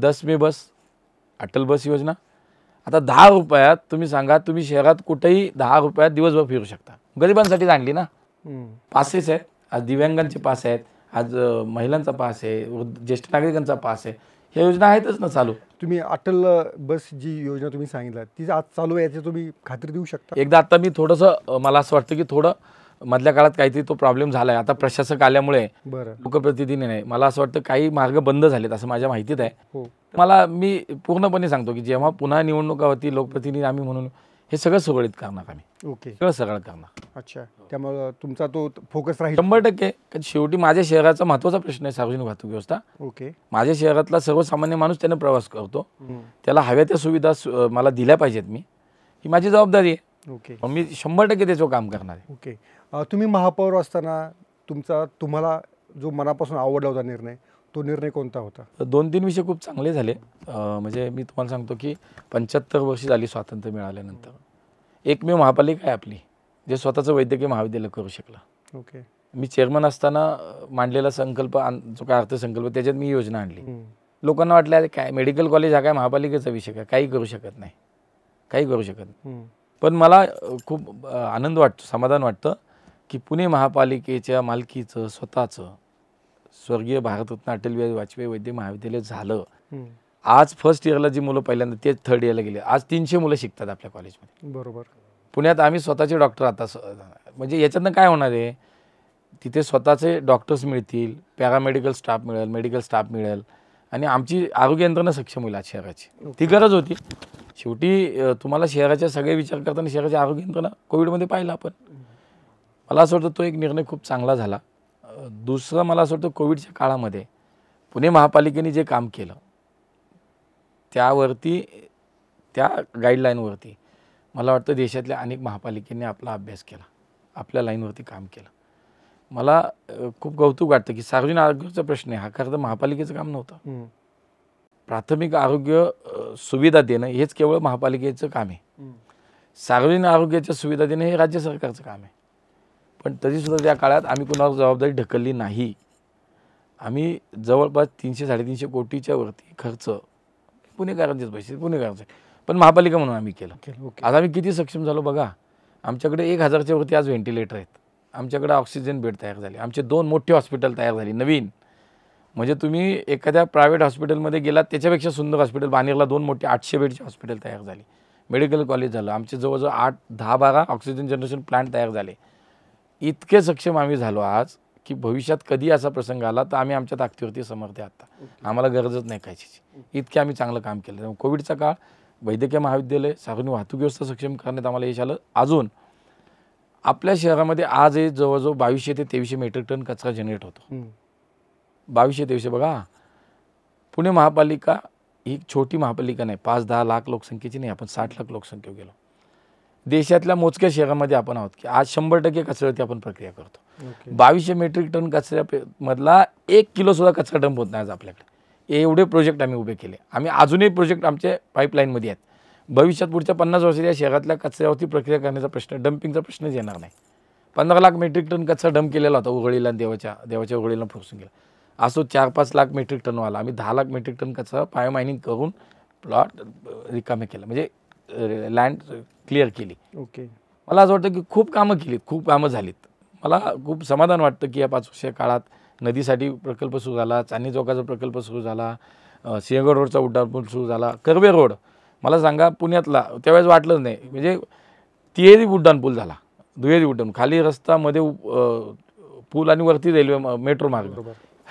दस मे बस अटल बस योजना आता दहा रुपयात तुम्ही सांगा तुम्ही शहरात कुठेही दहा रुपयात दिवसभर फिरू शकता गरिबांसाठी चांगली ना पासेस आहेत आज दिव्यांगांचे पास आहेत आज महिलांचा पास आहे ज्येष्ठ नागरिकांचा पास आहे ह्या योजना आहेतच ना चालू तुम्ही अटल बस जी योजना तुम्ही सांगितलं ती आज चालू आहे याची तुम्ही खात्री देऊ शकता एकदा आता मी थोडंसं मला असं वाटतं की थोडं मधल्या काळात काहीतरी तो प्रॉब्लेम झालाय आता प्रशासक आल्यामुळे लोकप्रतिनिधी नाही मला असं वाटतं काही मार्ग बंद झालेत असं माझ्या माहितीत आहे हो. मला मी पूर्णपणे सांगतो की जेव्हा पुन्हा निवडणुका होती लोकप्रतिनिधी आम्ही म्हणून हे सगळं सुरळीत करणार आम्ही ओके सगळं सगळं करणार अच्छा त्यामुळे तुमचा तो फोकस राहील शंभर टक्के शेवटी माझ्या शहराचा महत्वाचा प्रश्न आहे सार्वजनिक वाहतूक व्यवस्था ओके माझ्या शहरातला सर्वसामान्य माणूस त्याने प्रवास करतो त्याला हव्या त्या सुविधा मला दिल्या पाहिजेत मी ही माझी जबाबदारी आहे ओके मी शंभर टक्के त्याचं काम करणार आहे ओके तुम्ही महापौर असताना तुमचा तुम्हाला जो मनापासून आवडला होता निर्णय तो निर्णय कोणता होता दोन तीन विषय खूप चांगले झाले म्हणजे मी तुम्हाला सांगतो की पंच्याहत्तर वर्ष झाली स्वातंत्र्य मिळाल्यानंतर एकमेव महापालिका आहे आपली जे स्वतःचं वैद्यकीय महाविद्यालय करू शकलं ओके मी चेअरमन असताना मांडलेला संकल्प जो काय अर्थसंकल्प त्याच्यात मी योजना आणली लोकांना वाटलं काय मेडिकल कॉलेज हा काय महापालिकेचा विषय काय काही करू शकत नाही काही करू शकत नाही पण मला खूप आनंद वाटतो समाधान वाटतं की पुणे महापालिकेच्या मालकीचं स्वतःचं स्वर्गीय भारतरत्न बिहारी वाजपेयी वैद्य महाविद्यालय झालं आज फर्स्ट इयरला जी मुलं पहिल्यांदा तेच थर्ड इयरला गेले आज तीनशे मुलं शिकतात आपल्या कॉलेजमध्ये बरोबर पुण्यात आम्ही स्वतःचे डॉक्टर आता म्हणजे याच्यातनं काय होणार आहे तिथे स्वतःचे डॉक्टर्स मिळतील पॅरामेडिकल स्टाफ मिळेल मेडिकल स्टाफ मिळेल आणि आमची आरोग्य यंत्रणा सक्षम होईल शहराची ती गरज होती शेवटी तुम्हाला शहराच्या सगळे विचार करताना शहराच्या आरोग्य यंत्रणा कोविडमध्ये पाहिलं आपण मला असं वाटतं तो एक निर्णय खूप चांगला झाला दुसरं मला असं वाटतं कोविडच्या काळामध्ये पुणे महापालिकेने जे काम केलं त्यावरती त्या गाईडलाईनवरती मला वाटतं देशातल्या अनेक महापालिकेने आपला अभ्यास केला आपल्या लाईनवरती काम केलं मला खूप कौतुक वाटतं की सार्वजनिक आरोग्याचा प्रश्न आहे हा खरं तर महापालिकेचं काम नव्हतं प्राथमिक आरोग्य सुविधा देणं हेच केवळ महापालिकेचं काम आहे सार्वजनिक आरोग्याच्या सुविधा देणं हे राज्य सरकारचं काम आहे पण तरीसुद्धा त्या काळात आम्ही कुणावर जबाबदारी ढकलली नाही आम्ही जवळपास तीनशे साडेतीनशे कोटीच्या वरती खर्च पुणेकरांचेच पैसे पुणेकरांचे पण महापालिका म्हणून आम्ही केलं ओके आज आम्ही किती सक्षम झालो बघा आमच्याकडे एक हजारच्या वरती आज व्हेंटिलेटर आहेत आमच्याकडे ऑक्सिजन बेड तयार झाले आमचे दोन मोठे हॉस्पिटल तयार झाले नवीन म्हणजे तुम्ही एखाद्या प्रायव्हेट हॉस्पिटलमध्ये गेलात त्याच्यापेक्षा सुंदर हॉस्पिटल बानेरला दोन मोठे आठशे बेडचे हॉस्पिटल तयार झाले मेडिकल कॉलेज झालं आमचे जवळजवळ आठ दहा बारा ऑक्सिजन जनरेशन प्लांट तयार झाले इतके सक्षम आम्ही झालो आज की भविष्यात कधी असा प्रसंग आला तर आम्ही आमच्या ताकदीवरती समर्थ आत्ता आम्हाला गरजच नाही कायची इतके आम्ही चांगलं काम केलं कोविडचा काळ वैद्यकीय महाविद्यालय सार्वजनिक वाहतूक व्यवस्था सक्षम करण्यात आम्हाला यश आलं अजून आपल्या शहरामध्ये आज हे जवळजवळ बावीसशे ते तेवीसशे मेट्रिक टन कचरा जनरेट होतो बावीसशे तेवीसशे बघा पुणे महापालिका ही छोटी महापालिका नाही पाच दहा लाख लोकसंख्येची नाही आपण साठ लाख लोकसंख्या गेलो देशातल्या मोजक्या शहरामध्ये आपण आहोत की आज शंभर टक्के कचऱ्यावरती आपण प्रक्रिया करतो बावीसशे मेट्रिक टन कचऱ्या मधला एक किलोसुद्धा कचरा डंप होत नाही आज आपल्याकडे एवढे प्रोजेक्ट आम्ही उभे केले आम्ही अजूनही प्रोजेक्ट आमचे पाईपलाईनमध्ये आहेत भविष्यात पुढच्या पन्नास वर्षात या शहरातल्या कचऱ्यावरती प्रक्रिया करण्याचा प्रश्न डम्पिंगचा प्रश्नच येणार नाही पंधरा लाख मेट्रिक टन कचरा डंप केलेला होता उघडीला देवाच्या देवाच्या उघडीला फोसून गेला असो चार पाच लाख मेट्रिक टनवाला आम्ही दहा लाख मेट्रिक टन कचरा मायनिंग करून प्लॉट रिकामे केला म्हणजे लँड क्लिअर केली ओके मला असं वाटतं की खूप कामं केलीत खूप कामं झालीत मला खूप समाधान वाटतं की या पाच वर्षीय काळात नदीसाठी प्रकल्प सुरू झाला चांदी चौकाचा प्रकल्प सुरू झाला सिंहगड रोडचा उड्डाणपूल सुरू झाला कर्वे रोड मला सांगा पुण्यातला त्यावेळेस वाटलंच नाही म्हणजे तिहेरी उड्डाणपूल झाला दुहेरी उड्डाण खाली रस्ता पूल आणि वरती रेल्वे मेट्रो मार्ग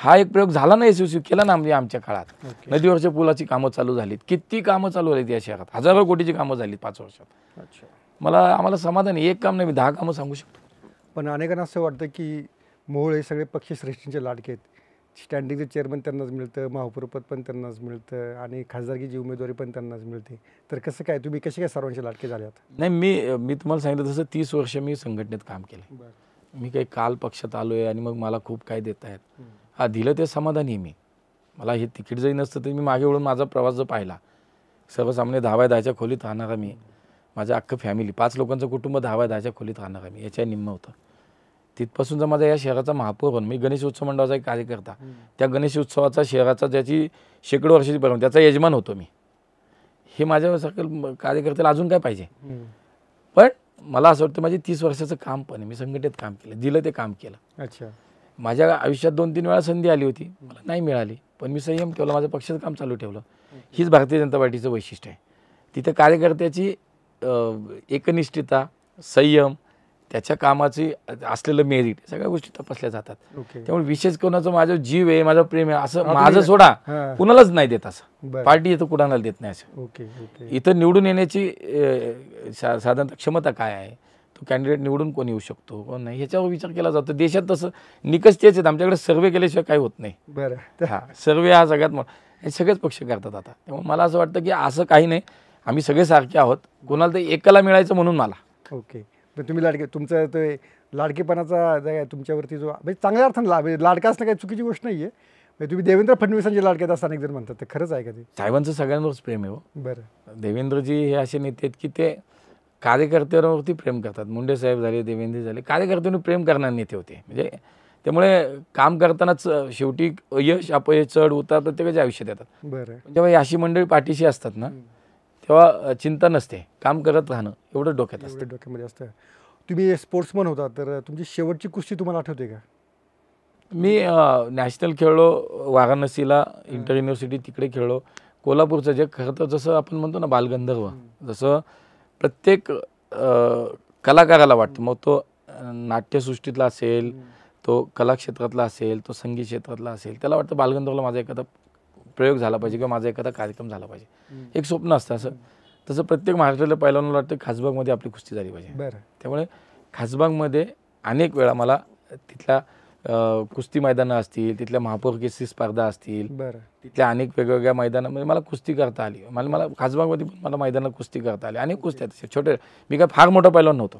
हा एक प्रयोग झाला नाही यशस्वी केला ना म्हणजे आमच्या काळात नदीवरच्या पुलाची कामं चालू झालीत किती कामं चालू झालीत या शहरात हजारो कोटीची कामं झाली पाच वर्षात मला आम्हाला समाधान एक काम नाही मी दहा कामं सांगू शकतो पण अनेकांना असं वाटतं की मोहळ हे सगळे पक्षश्रेष्ठींचे लाडके आहेत स्टँडिंगचे चेअरमन त्यांनाच मिळतं महापौरपद पण त्यांनाच मिळतं आणि खासदारकीची उमेदवारी पण त्यांनाच मिळते तर कसं काय तुम्ही कसे काय सर्वांचे लाडके झाले नाही मी मी तुम्हाला सांगितलं तसं तीस वर्ष मी संघटनेत काम केलं मी काही काल पक्षात आलो आहे आणि मग मला खूप काय देत आहेत हा दिलं ते समाधानी मी मला हे तिकीट जरी नसतं तरी मी मागे वळून माझा प्रवास जर पाहिला सर्वसामान्य धावाय दहाच्या खोलीत राहणार मी माझ्या अख्खं फॅमिली पाच लोकांचं कुटुंब धावाय दहाच्या खोलीत राहणार मी याच्या निम्म होतं तिथपासून जर माझा या शहराचा महापौर होऊन मी गणेश उत्सव मंडळाचा एक कार्यकर्ता त्या गणेश उत्सवाचा शहराचा ज्याची शेकडो वर्षाची परंपरा त्याचा यजमान होतो मी हे माझ्या सकल कार्यकर्त्याला अजून काय पाहिजे पण मला असं वाटतं माझी तीस वर्षाचं काम पण मी संघटित काम केलं दिलं ते काम केलं अच्छा माझ्या आयुष्यात दोन तीन वेळा संधी आली होती मला नाही मिळाली पण मी संयम ठेवला माझं पक्षाचं काम चालू ठेवलं हीच भारतीय जनता पार्टीचं वैशिष्ट्य आहे तिथं कार्यकर्त्याची एकनिष्ठता संयम त्याच्या कामाची असलेलं मेरिट सगळ्या गोष्टी तपासल्या जातात त्यामुळे विशेष कोणाचं माझा जीव आहे माझं प्रेम आहे असं माझं सोडा कुणालाच नाही देत असं पार्टी इथं कुणाला देत नाही असं इथं निवडून येण्याची साधारण क्षमता काय आहे तो कॅन्डिडेट निवडून कोण येऊ शकतो कोण नाही ह्याच्यावर विचार केला जातो देशात तसं निकष तेच आहेत आमच्याकडे सर्वे केल्याशिवाय काही होत नाही बरं हा सर्वे हा सगळ्यात हे सगळेच पक्ष करतात आता त्यामुळे मला असं वाटतं की असं काही नाही आम्ही सगळे सारखे आहोत कोणाला तर एकाला मिळायचं म्हणून मला ओके पण तुम्ही लाडके तुमचं ते लाडकेपणाचा तुमच्यावरती जो म्हणजे चांगल्या अर्थानं ला म्हणजे लाडका असणं काही चुकीची गोष्ट नाही आहे तुम्ही देवेंद्र फडणवीसांचे लाडकेत असं अनेक जण म्हणतात ते खरंच आहे का ते साहेबांचं सगळ्यांवरच प्रेम आहे हो बरं देवेंद्रजी हे असे नेते आहेत की ते कार्यकर्त्यांवरती प्रेम करतात मुंडे साहेब झाले देवेंद्र झाले कार्यकर्त्यांनी प्रेम करणार नेते होते म्हणजे त्यामुळे काम करतानाच शेवटी यश अपयश चढ उतार प्रत्येकाच्या आयुष्यात येतात बरं जेव्हा अशी मंडळी पाठीशी असतात ना तेव्हा चिंता नसते काम करत राहणं एवढं डोक्यात असतं डोक्यामध्ये असतं तुम्ही स्पोर्ट्समन होता तर तुमची शेवटची कुस्ती तुम्हाला आठवते का मी नॅशनल खेळलो वाराणसीला इंटर युनिव्हर्सिटी तिकडे खेळलो कोल्हापूरचं जे खरं तर जसं आपण म्हणतो ना बालगंधर्व जसं प्रत्येक कलाकाराला वाटतं मग तो नाट्यसृष्टीतला असेल तो कला क्षेत्रातला असेल तो संगीत क्षेत्रातला असेल त्याला वाटतं बालगंधर्वला माझा एखादा प्रयोग झाला पाहिजे किंवा माझा एखादा कार्यक्रम झाला पाहिजे एक स्वप्न असतं असं तसं प्रत्येक महाराष्ट्रातल्या पहिल्यांदा वाटतं खासबागमध्ये आपली कुस्ती झाली पाहिजे बरं त्यामुळे खासबागमध्ये अनेक वेळा मला तिथला कुस्ती मैदानं असतील तिथल्या महापौर केसची स्पर्धा असतील तिथल्या अनेक वेगवेगळ्या मैदाना म्हणजे मला कुस्ती करता आली मला मला खासबागमध्ये पण मला मैदानात कुस्ती करता आली अनेक कुस्त्या छोटे मी काय फार मोठा पहिला नव्हतो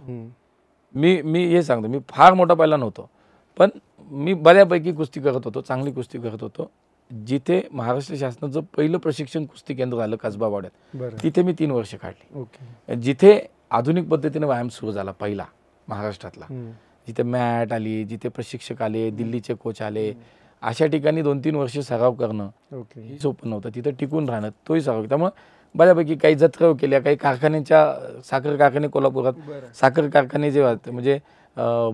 मी मी हे सांगतो मी फार मोठा पहिला नव्हतो पण मी बऱ्यापैकी कुस्ती करत होतो चांगली कुस्ती करत होतो जिथे महाराष्ट्र शासनाचं पहिलं प्रशिक्षण कुस्ती केंद्र झालं कसबा वाड्यात तिथे मी तीन वर्ष काढली जिथे आधुनिक पद्धतीने व्यायाम सुरू झाला पहिला महाराष्ट्रातला जिथे मॅट आली जिथे प्रशिक्षक आले दिल्लीचे कोच आले अशा ठिकाणी दोन तीन वर्ष सराव करणं हे सोपं नव्हतं तिथं टिकून राहणं तोही सराव त्यामुळे बऱ्यापैकी काही जत्रव केल्या काही कारखान्याच्या साखर कारखाने कोल्हापुरात साखर कारखाने जे म्हणजे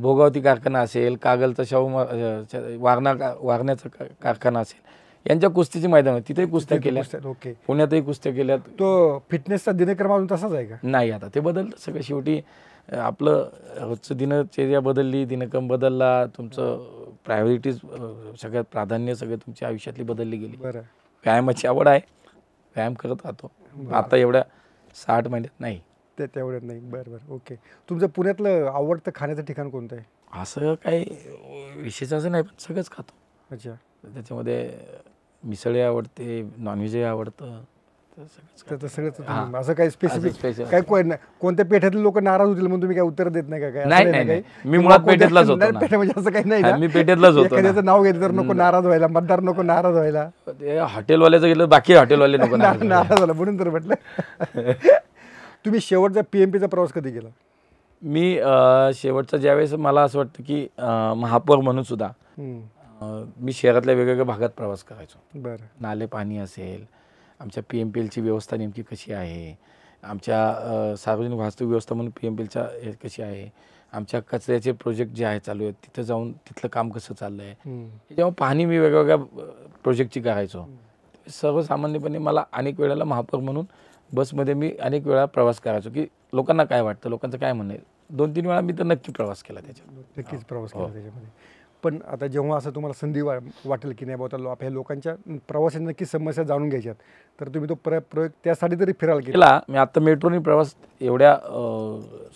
भोगावती कारखाना असेल कागलचा शाहू वारणा वारण्याचा कारखाना असेल यांच्या कुस्तीची मैदान तिथेही कुस्त्या केल्या ओके पुण्यातही कुस्त्या केल्या तो फिटनेसचा दिनक्रम अजून तसाच आहे का नाही आता ते बदल सगळं शेवटी आपलं रोजचं दिनचर्या बदलली दिनक्रम बदलला तुमचं प्रायोरिटीज सगळ्यात प्राधान्य सगळं तुमच्या आयुष्यातली बदलली गेली बरं व्यायामाची आवड आहे व्यायाम करत राहतो आता एवढ्या साठ महिन्यात नाही ते तेवढ्यात नाही बरं बरं ओके तुमचं पुण्यातलं आवडतं खाण्याचं ठिकाण कोणतं आहे असं काही विशेष असं नाही पण सगळंच खातो अच्छा त्याच्यामध्ये मिसळी आवडते नॉनव्हेजही आवडतं असं काही स्पेसिफिक काय नाही कोणत्या पेठेतले लोक नाराज होतील म्हणून तुम्ही काय उत्तर देत नाही काय नाही नाही मी मुळात पेठेतलाच होतो म्हणजे असं काही नाही मी पेठेतलाच होतो नाव घेतलं तर नको नाराज व्हायला मतदार नको नाराज व्हायला हॉटेलवाल्याचं गेलं बाकी हॉटेलवाले नको नाराज झाला म्हणून तर म्हटलं तुम्ही शेवटचा पीएमपीचा प्रवास कधी केला मी शेवटचा ज्यावेळेस मला असं वाटतं की महापौर म्हणून सुद्धा मी शहरातल्या वेगवेगळ्या भागात प्रवास करायचो बरं नाले पाणी असेल आमच्या पी एम पी एलची व्यवस्था नेमकी कशी आहे आमच्या सार्वजनिक वाहतूक व्यवस्था म्हणून पी एम पी एलच्या कशी आहे आमच्या कचऱ्याचे प्रोजेक्ट जे आहे चालू आहेत तिथं जाऊन तिथलं काम कसं चाललं आहे जेव्हा पाहणी मी वेगवेगळ्या प्रोजेक्टची करायचो सर्वसामान्यपणे मला अनेक वेळेला महापौर म्हणून बसमध्ये मी अनेक वेळा प्रवास करायचो की लोकांना काय वाटतं लोकांचं काय म्हणणं दोन तीन वेळा मी तर नक्की प्रवास केला त्याच्यात नक्कीच प्रवास केला हो. त्याच्यामध्ये पण आता जेव्हा असं तुम्हाला संधी वा वाटेल की नाही बाबा लो लोकांच्या प्रवाशांना नक्की समस्या जाणून घ्यायच्यात तर तुम्ही तो प्र प्रयोग त्यासाठी तरी फिराल केला मी आता मेट्रोनी प्रवास एवढ्या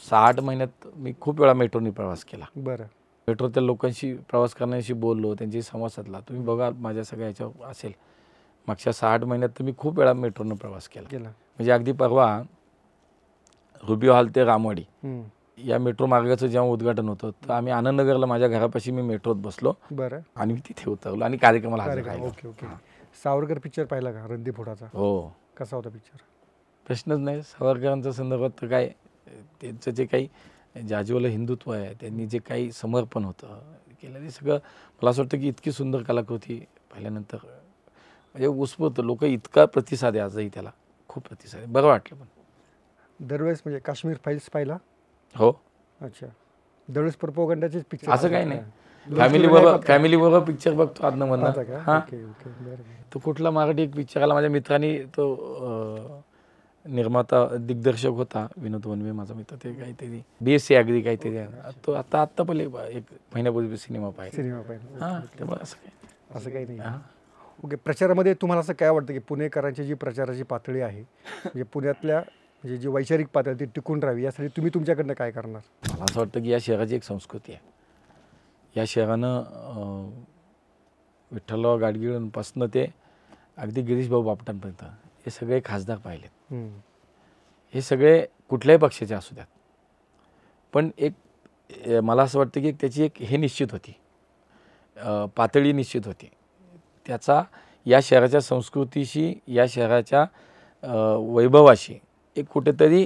सहा आठ महिन्यात मी खूप वेळा मेट्रोनी प्रवास केला बरं मेट्रो त्या लोकांशी प्रवास करण्याशी बोललो त्यांची संवाद साधला तुम्ही बघा माझ्या सगळ्या ह्याच्या असेल मागच्या सहा आठ महिन्यात तर मी खूप वेळा मेट्रोनं प्रवास केला केला म्हणजे अगदी परवा रुबी हॉल ते रामवाडी या मेट्रो मार्गाचं जेव्हा उद्घाटन होतं तर आम्ही आनंदनगरला माझ्या घरापाशी मी मेट्रोत बसलो बरं आणि मी तिथे उतरलो आणि कार्यक्रमाला ओके ओके सावरकर पिक्चर पाहिला का रणदीप फोडाचा हो कसा होता पिक्चर प्रश्नच नाही सावरकरांच्या संदर्भात तर काय त्यांचं जे काही जाजीवाला हिंदुत्व आहे त्यांनी जे काही समर्पण होतं केलं ते सगळं मला असं वाटतं की इतकी सुंदर कलाकृती पाहिल्यानंतर म्हणजे उत्स्फूर्त लोक इतका प्रतिसाद आहे आजही त्याला खूप प्रतिसाद आहे बरं वाटलं पण दरवेळेस म्हणजे काश्मीर फाईल्स पाहिला हो अच्छा दळस प्रपोगंडाचे पिक्चर असं काही नाही फॅमिली बरोबर फॅमिली बरोबर पिक्चर बघतो आदन म्हणा तो कुठला मराठी एक पिक्चर आला माझ्या मित्रांनी तो निर्माता दिग्दर्शक होता विनोद वनवे माझा मित्र ते काहीतरी बी एस सी अगदी काहीतरी तो आता आत्ता पहिले एक महिन्यापूर्वी सिनेमा पाहिजे सिनेमा पाहिजे हां असं काही असं काही नाही ओके प्रचारामध्ये तुम्हाला असं काय वाटतं की पुणेकरांची जी प्रचाराची पातळी आहे म्हणजे पुण्यातल्या म्हणजे जी वैचारिक पातळी ती टिकून राहावी यासाठी तुम्ही तुमच्याकडनं काय करणार मला असं वाटतं की या शहराची एक संस्कृती आहे या शहरानं विठ्ठलराव गाडगिळांपासनं ते अगदी गिरीशभाऊ बापटांपर्यंत हे सगळे खासदार पाहिलेत हे सगळे कुठल्याही पक्षाचे असू द्यात पण एक मला असं वाटतं की त्याची एक हे निश्चित होती पातळी निश्चित होती त्याचा या शहराच्या संस्कृतीशी या शहराच्या वैभवाशी एक कुठेतरी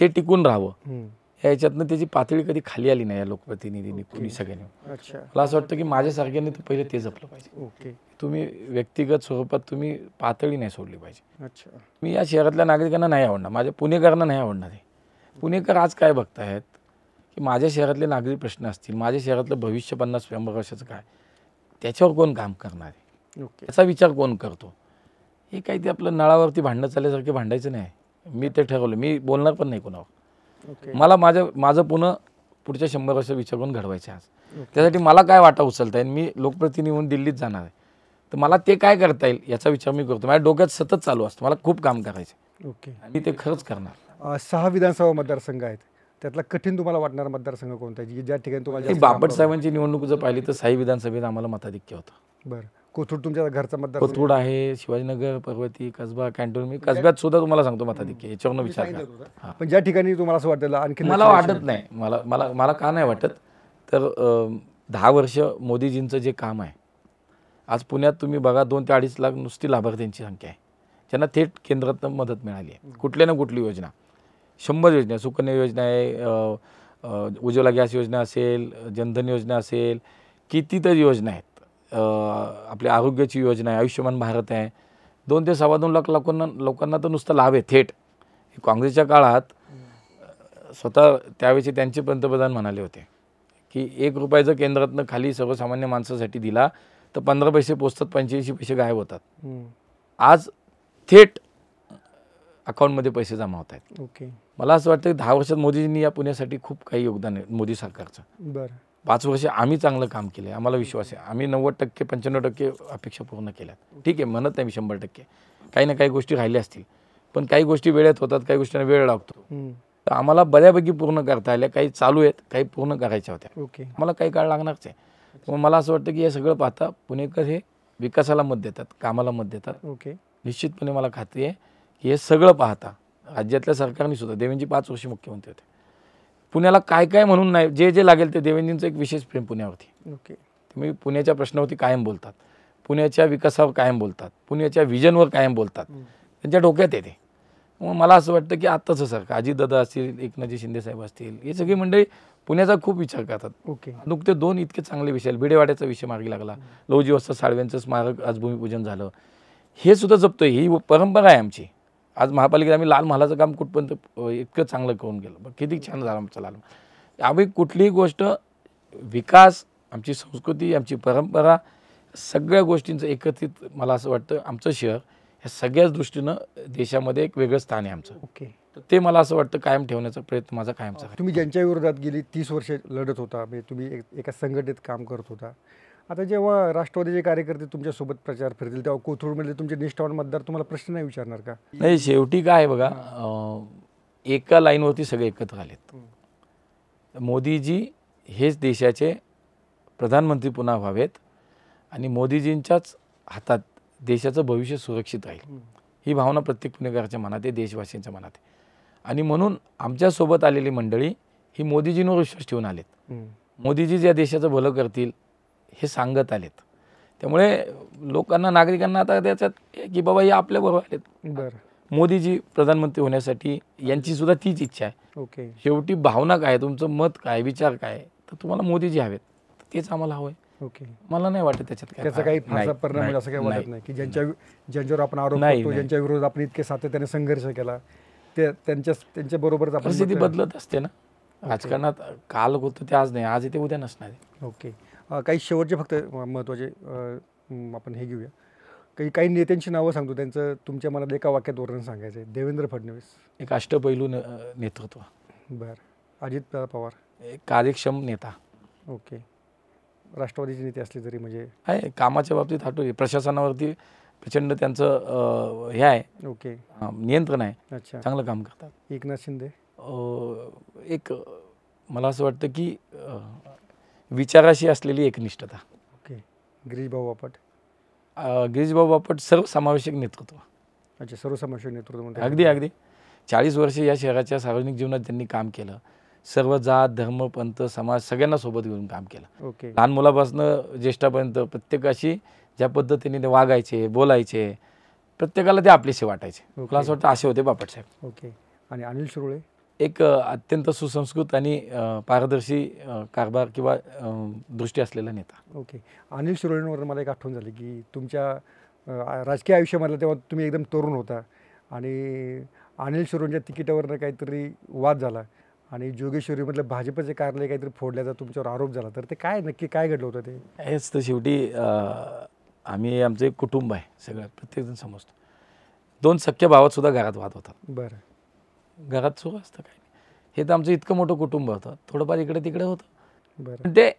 ते टिकून राहावं याच्यातनं त्याची पातळी कधी खाली आली नाही या लोकप्रतिनिधींनी कुणी सगळ्यांनी मला असं वाटतं की माझ्यासारख्याने तर पहिले ते जपलं पाहिजे ओके तुम्ही व्यक्तिगत स्वरूपात तुम्ही पातळी नाही सोडली पाहिजे अच्छा मी या शहरातल्या नागरिकांना नाही आवडणार माझ्या पुणेकरांना नाही आवडणार पुणेकर आज काय बघतायत की माझ्या शहरातले नागरिक प्रश्न असतील माझ्या शहरातलं भविष्य पन्नास स्वयंभर वर्षाचं काय त्याच्यावर कोण काम करणार आहे याचा विचार कोण करतो हे काही ते आपलं नळावरती भांडणं चालल्यासारखे भांडायचं नाही मी ते ठरवलं मी बोलणार पण नाही कोणावर मला माझं माझं पुन्हा पुढच्या शंभर वर्ष विचार करून आहे आज त्यासाठी मला काय वाटा उचलता येईल मी लोकप्रतिनिधी म्हणून दिल्लीत जाणार आहे तर मला ते काय करता येईल याचा विचार मी करतो माझ्या डोक्यात सतत चालू असतो मला खूप काम करायचं ओके मी ते खरंच करणार सहा विधानसभा मतदारसंघ आहेत त्यातला कठीण तुम्हाला वाटणार मतदारसंघ कोणता ज्या ठिकाणी तुम्हाला बापट साहेबांची निवडणूक जर पाहिली तर साई विधानसभेत आम्हाला मताधिक्य होतं बरं कोथरूड तुमच्या घरचा मतदार कोथरूड आहे शिवाजीनगर पर्वती कसबा कॅन्टोन मी म्हणजे कसब्यात सुद्धा तुम्हाला सांगतो मताधिक्य याच्यावरनं विचार पण ज्या ठिकाणी तुम्हाला असं वाटलं आणखी मला वाटत नाही मला मला मला का नाही वाटत तर दहा वर्ष मोदीजींचं जे काम आहे आज पुण्यात तुम्ही बघा दोन ते अडीच लाख नुसती लाभार्थ्यांची संख्या आहे त्यांना थेट केंद्रातनं मदत मिळाली आहे कुठल्या ना कुठली योजना शंभर योजना सुकन्या योजना आहे उज्ज्वला गॅस योजना असेल जनधन योजना असेल कितीतरी योजना आहेत आपल्या आरोग्याची योजना आहे आयुष्यमान भारत आहे दोन ते सव्वा दोन लाख लोकांना लोकांना तर नुसतं लाभ आहे थेट काँग्रेसच्या काळात स्वतः त्यावेळेस त्यांचे पंतप्रधान म्हणाले होते की एक रुपया जर केंद्रातनं खाली सर्वसामान्य माणसासाठी दिला तर पंधरा पैसे पोचतात पंच्याऐंशी पैसे गायब होतात आज थेट अकाउंटमध्ये पैसे जमा होत आहेत ओके मला असं वाटतं की दहा वर्षात मोदीजींनी या पुण्यासाठी खूप काही योगदान आहे मोदी सरकारचं बरं पाच वर्ष आम्ही चांगलं काम केलं आहे आम्हाला विश्वास आहे आम्ही नव्वद टक्के पंच्याण्णव टक्के अपेक्षा पूर्ण केल्यात ठीक आहे म्हणत नाही मी शंभर टक्के काही ना काही गोष्टी राहिल्या असतील पण काही गोष्टी वेळेत होतात काही गोष्टींना वेळ लागतो तर आम्हाला बऱ्यापैकी पूर्ण करता आल्या काही चालू आहेत काही पूर्ण करायच्या होत्या ओके मला काही काळ लागणारच आहे मग मला असं वाटतं की हे सगळं पाहता पुणेकर हे विकासाला मत देतात कामाला मत देतात ओके निश्चितपणे मला खात्री आहे की हे सगळं पाहता राज्यातल्या सरकारने सुद्धा देवेंजी पाच वर्ष मुख्यमंत्री होते पुण्याला काय काय म्हणून नाही जे जे लागेल ते देवेंदींचं एक विशेष प्रेम पुण्यावरती ओके तुम्ही म्हणजे पुण्याच्या प्रश्नावरती कायम बोलतात पुण्याच्या विकासावर कायम बोलतात पुण्याच्या विजनवर कायम बोलतात त्यांच्या डोक्यात येते मग मला असं वाटतं की सर काजी दादा असतील एकनाथजी शिंदेसाहेब असतील हे सगळी मंडळी पुण्याचा खूप विचार करतात ओके नुकते दोन इतके चांगले विषय भिडेवाड्याचा विषय मार्गी लागला लवजी वस्ता साळव्यांचं स्मारक आज भूमिपूजन झालं हे सुद्धा जपतोय ही परंपरा आहे आमची आज महापालिकेत आम्ही लाल महालाचं काम कुठपर्यंत इतकं चांगलं करून गेलो गेलं किती छान झालं आमचं लाल आम्ही कुठलीही गोष्ट विकास आमची संस्कृती आमची परंपरा सगळ्या गोष्टींचं एकत्रित मला असं वाटतं आमचं शहर ह्या सगळ्याच दृष्टीनं देशामध्ये एक वेगळं स्थान आहे आमचं ओके तर ते मला असं वाटतं कायम ठेवण्याचा प्रयत्न माझा कायमचा तुम्ही ज्यांच्या विरोधात गेली तीस वर्षे लढत होता म्हणजे तुम्ही एका संघटनेत काम करत होता आता जेव्हा राष्ट्रवादीचे कार्यकर्ते तुमच्यासोबत प्रचार फिरतील तेव्हा कोथरूडमधले तुमचे निष्ठावान मतदार तुम्हाला प्रश्न नाही विचारणार का नाही शेवटी काय बघा एका लाईनवरती सगळे एकत्र आलेत मोदीजी हेच देशाचे प्रधानमंत्री पुन्हा व्हावेत आणि मोदीजींच्याच हातात देशाचं भविष्य सुरक्षित राहील ही भावना प्रत्येक पुणेकराच्या मनात आहे देशवासियांच्या मनात आहे आणि म्हणून आमच्यासोबत आलेली मंडळी ही मोदीजींवर विश्वास ठेवून आलेत मोदीजी ज्या देशाचं भलं करतील हे सांगत आलेत त्यामुळे लोकांना नागरिकांना आता त्याच्यात की बाबा हे आपल्याबरोबर आलेत आहेत मोदीजी प्रधानमंत्री होण्यासाठी यांची सुद्धा तीच इच्छा आहे ओके शेवटी भावना काय तुमचं मत काय विचार काय तर तुम्हाला मोदीजी हवेत तेच आम्हाला हवंय मला नाही वाटत त्याच्यात त्याचा काही फारसा परिणाम असं काही वाटत नाही की ज्यांच्या ज्यांच्यावर आपण आरोप नाही ज्यांच्या विरोधात आपण इतके सातत्याने संघर्ष केला ते त्यांच्या त्यांच्या बरोबर परिस्थिती बदलत असते ना राजकारणात काल होतं ते आज नाही आज इथे उद्या नसणार ओके काही शेवटचे फक्त महत्त्वाचे आपण हे घेऊया काही काही नेत्यांची नावं सांगतो त्यांचं तुमच्या मनात एका वाक्यात वर्णन सांगायचं आहे देवेंद्र फडणवीस एक अष्टपैलू न नेतृत्व बरं अजित पवार एक कार्यक्षम नेता ओके राष्ट्रवादीचे नेते असले तरी म्हणजे आहे कामाच्या बाबतीत हाटोरी प्रशासनावरती प्रचंड त्यांचं हे आहे ओके नियंत्रण आहे अच्छा चांगलं काम करतात एकनाथ शिंदे एक मला असं वाटतं की विचाराशी असलेली एकनिष्ठता ओके गिरीशभाऊ बापट गिरीशभाऊ बापट सर्वसमावेशक नेतृत्व अच्छा सर्वसमावेशक नेतृत्व अगदी अगदी चाळीस वर्षे या शहराच्या सार्वजनिक जीवनात त्यांनी काम केलं सर्व जात धर्म पंत समाज सगळ्यांना सोबत घेऊन काम केलं ओके लहान मुलापासून ज्येष्ठापर्यंत प्रत्येकाशी ज्या पद्धतीने ते वागायचे बोलायचे प्रत्येकाला ते आपलेसे वाटायचे मला असं वाटतं असे होते बापट साहेब ओके आणि अनिल शिरोळे एक अत्यंत सुसंस्कृत आणि पारदर्शी कारभार किंवा दृष्टी असलेला नेता ओके अनिल सुरोळींवर मला एक आठवण झाली की तुमच्या राजकीय आयुष्यामधला तेव्हा तुम्ही एकदम तरुण होता आणि अनिल सुरोंच्या तिकिटावरनं काहीतरी वाद झाला आणि जोगेश्वरीमधलं भाजपचे कार्यालय काहीतरी फोडल्याचा तुमच्यावर आरोप झाला तर ते काय नक्की काय घडलं होतं ते हेच तर शेवटी आम्ही आमचं एक कुटुंब आहे सगळं प्रत्येकजण समजतो दोन सख्य भावात सुद्धा घरात वाद होता बरं घरात सुरू असतं काय नाही हे तर आमचं इतकं मोठं कुटुंब होतं थोडंफार इकडे तिकडे होतं बरं ते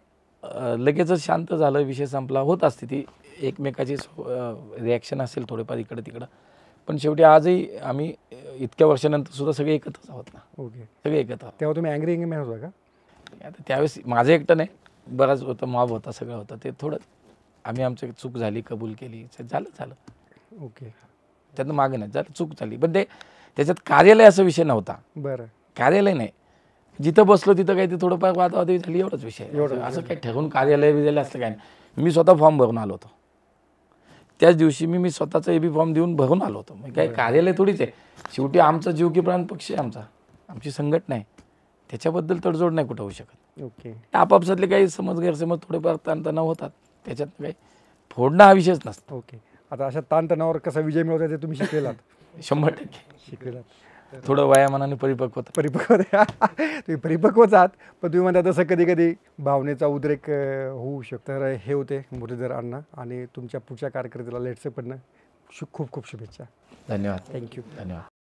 लगेचच शांत झालं विषय संपला होत असते ती एकमेकाची रिॲक्शन असेल थोडेफार इकडे तिकडं पण शेवटी आजही आम्ही इतक्या वर्षानंतर सुद्धा सगळे एकत्रच आहोत ना ओके सगळे एकत्र तेव्हा तुम्ही अँग्री अँग्री मॅन का आता त्यावेळेस माझं एकटं नाही बराच होतं मॉब होता सगळं होतं ते थोडं आम्ही आमची चूक झाली कबूल केली झालं झालं ओके त्यातनं मागे नाही झालं चूक झाली पण ते त्याच्यात कार्यालय असा विषय नव्हता बरं कार्यालय नाही जिथं बसलो तिथं काही ते थोडंफार वादावादी झाली एवढाच विषय असं काही ठरवून कार्यालय बिर्यालय असतं काय नाही मी स्वतः फॉर्म भरून आलो होतो त्याच दिवशी मी मी स्वतःचा एबी फॉर्म देऊन भरून आलो होतो मग म्हणजे काय कार्यालय थोडीच आहे शेवटी आमचा जीव की प्राण पक्ष आहे आमचा आमची संघटना आहे त्याच्याबद्दल तडजोड नाही कुठं होऊ शकत ओके आपापसातले काही समज गैरसमज थोडेफार ताणतणाव होतात त्याच्यात काही फोडणं हा विषयच नसतो ओके आता अशा ताणतणावर कसा विजय मिळवता ते तुम्ही शिकलेलात शंभर टक्के शिकलेला थोडं वयामानाने परिपक्व परिपक्व तुम्ही परिपक्वच आहात पण तुम्ही म्हणता तसं कधी कधी भावनेचा उद्रेक होऊ शकतो तर हे होते मुरलीधर अण्णा आणि तुमच्या पुढच्या कारकिर्दीला पडणं शु खूप खूप शुभेच्छा धन्यवाद थँक्यू धन्यवाद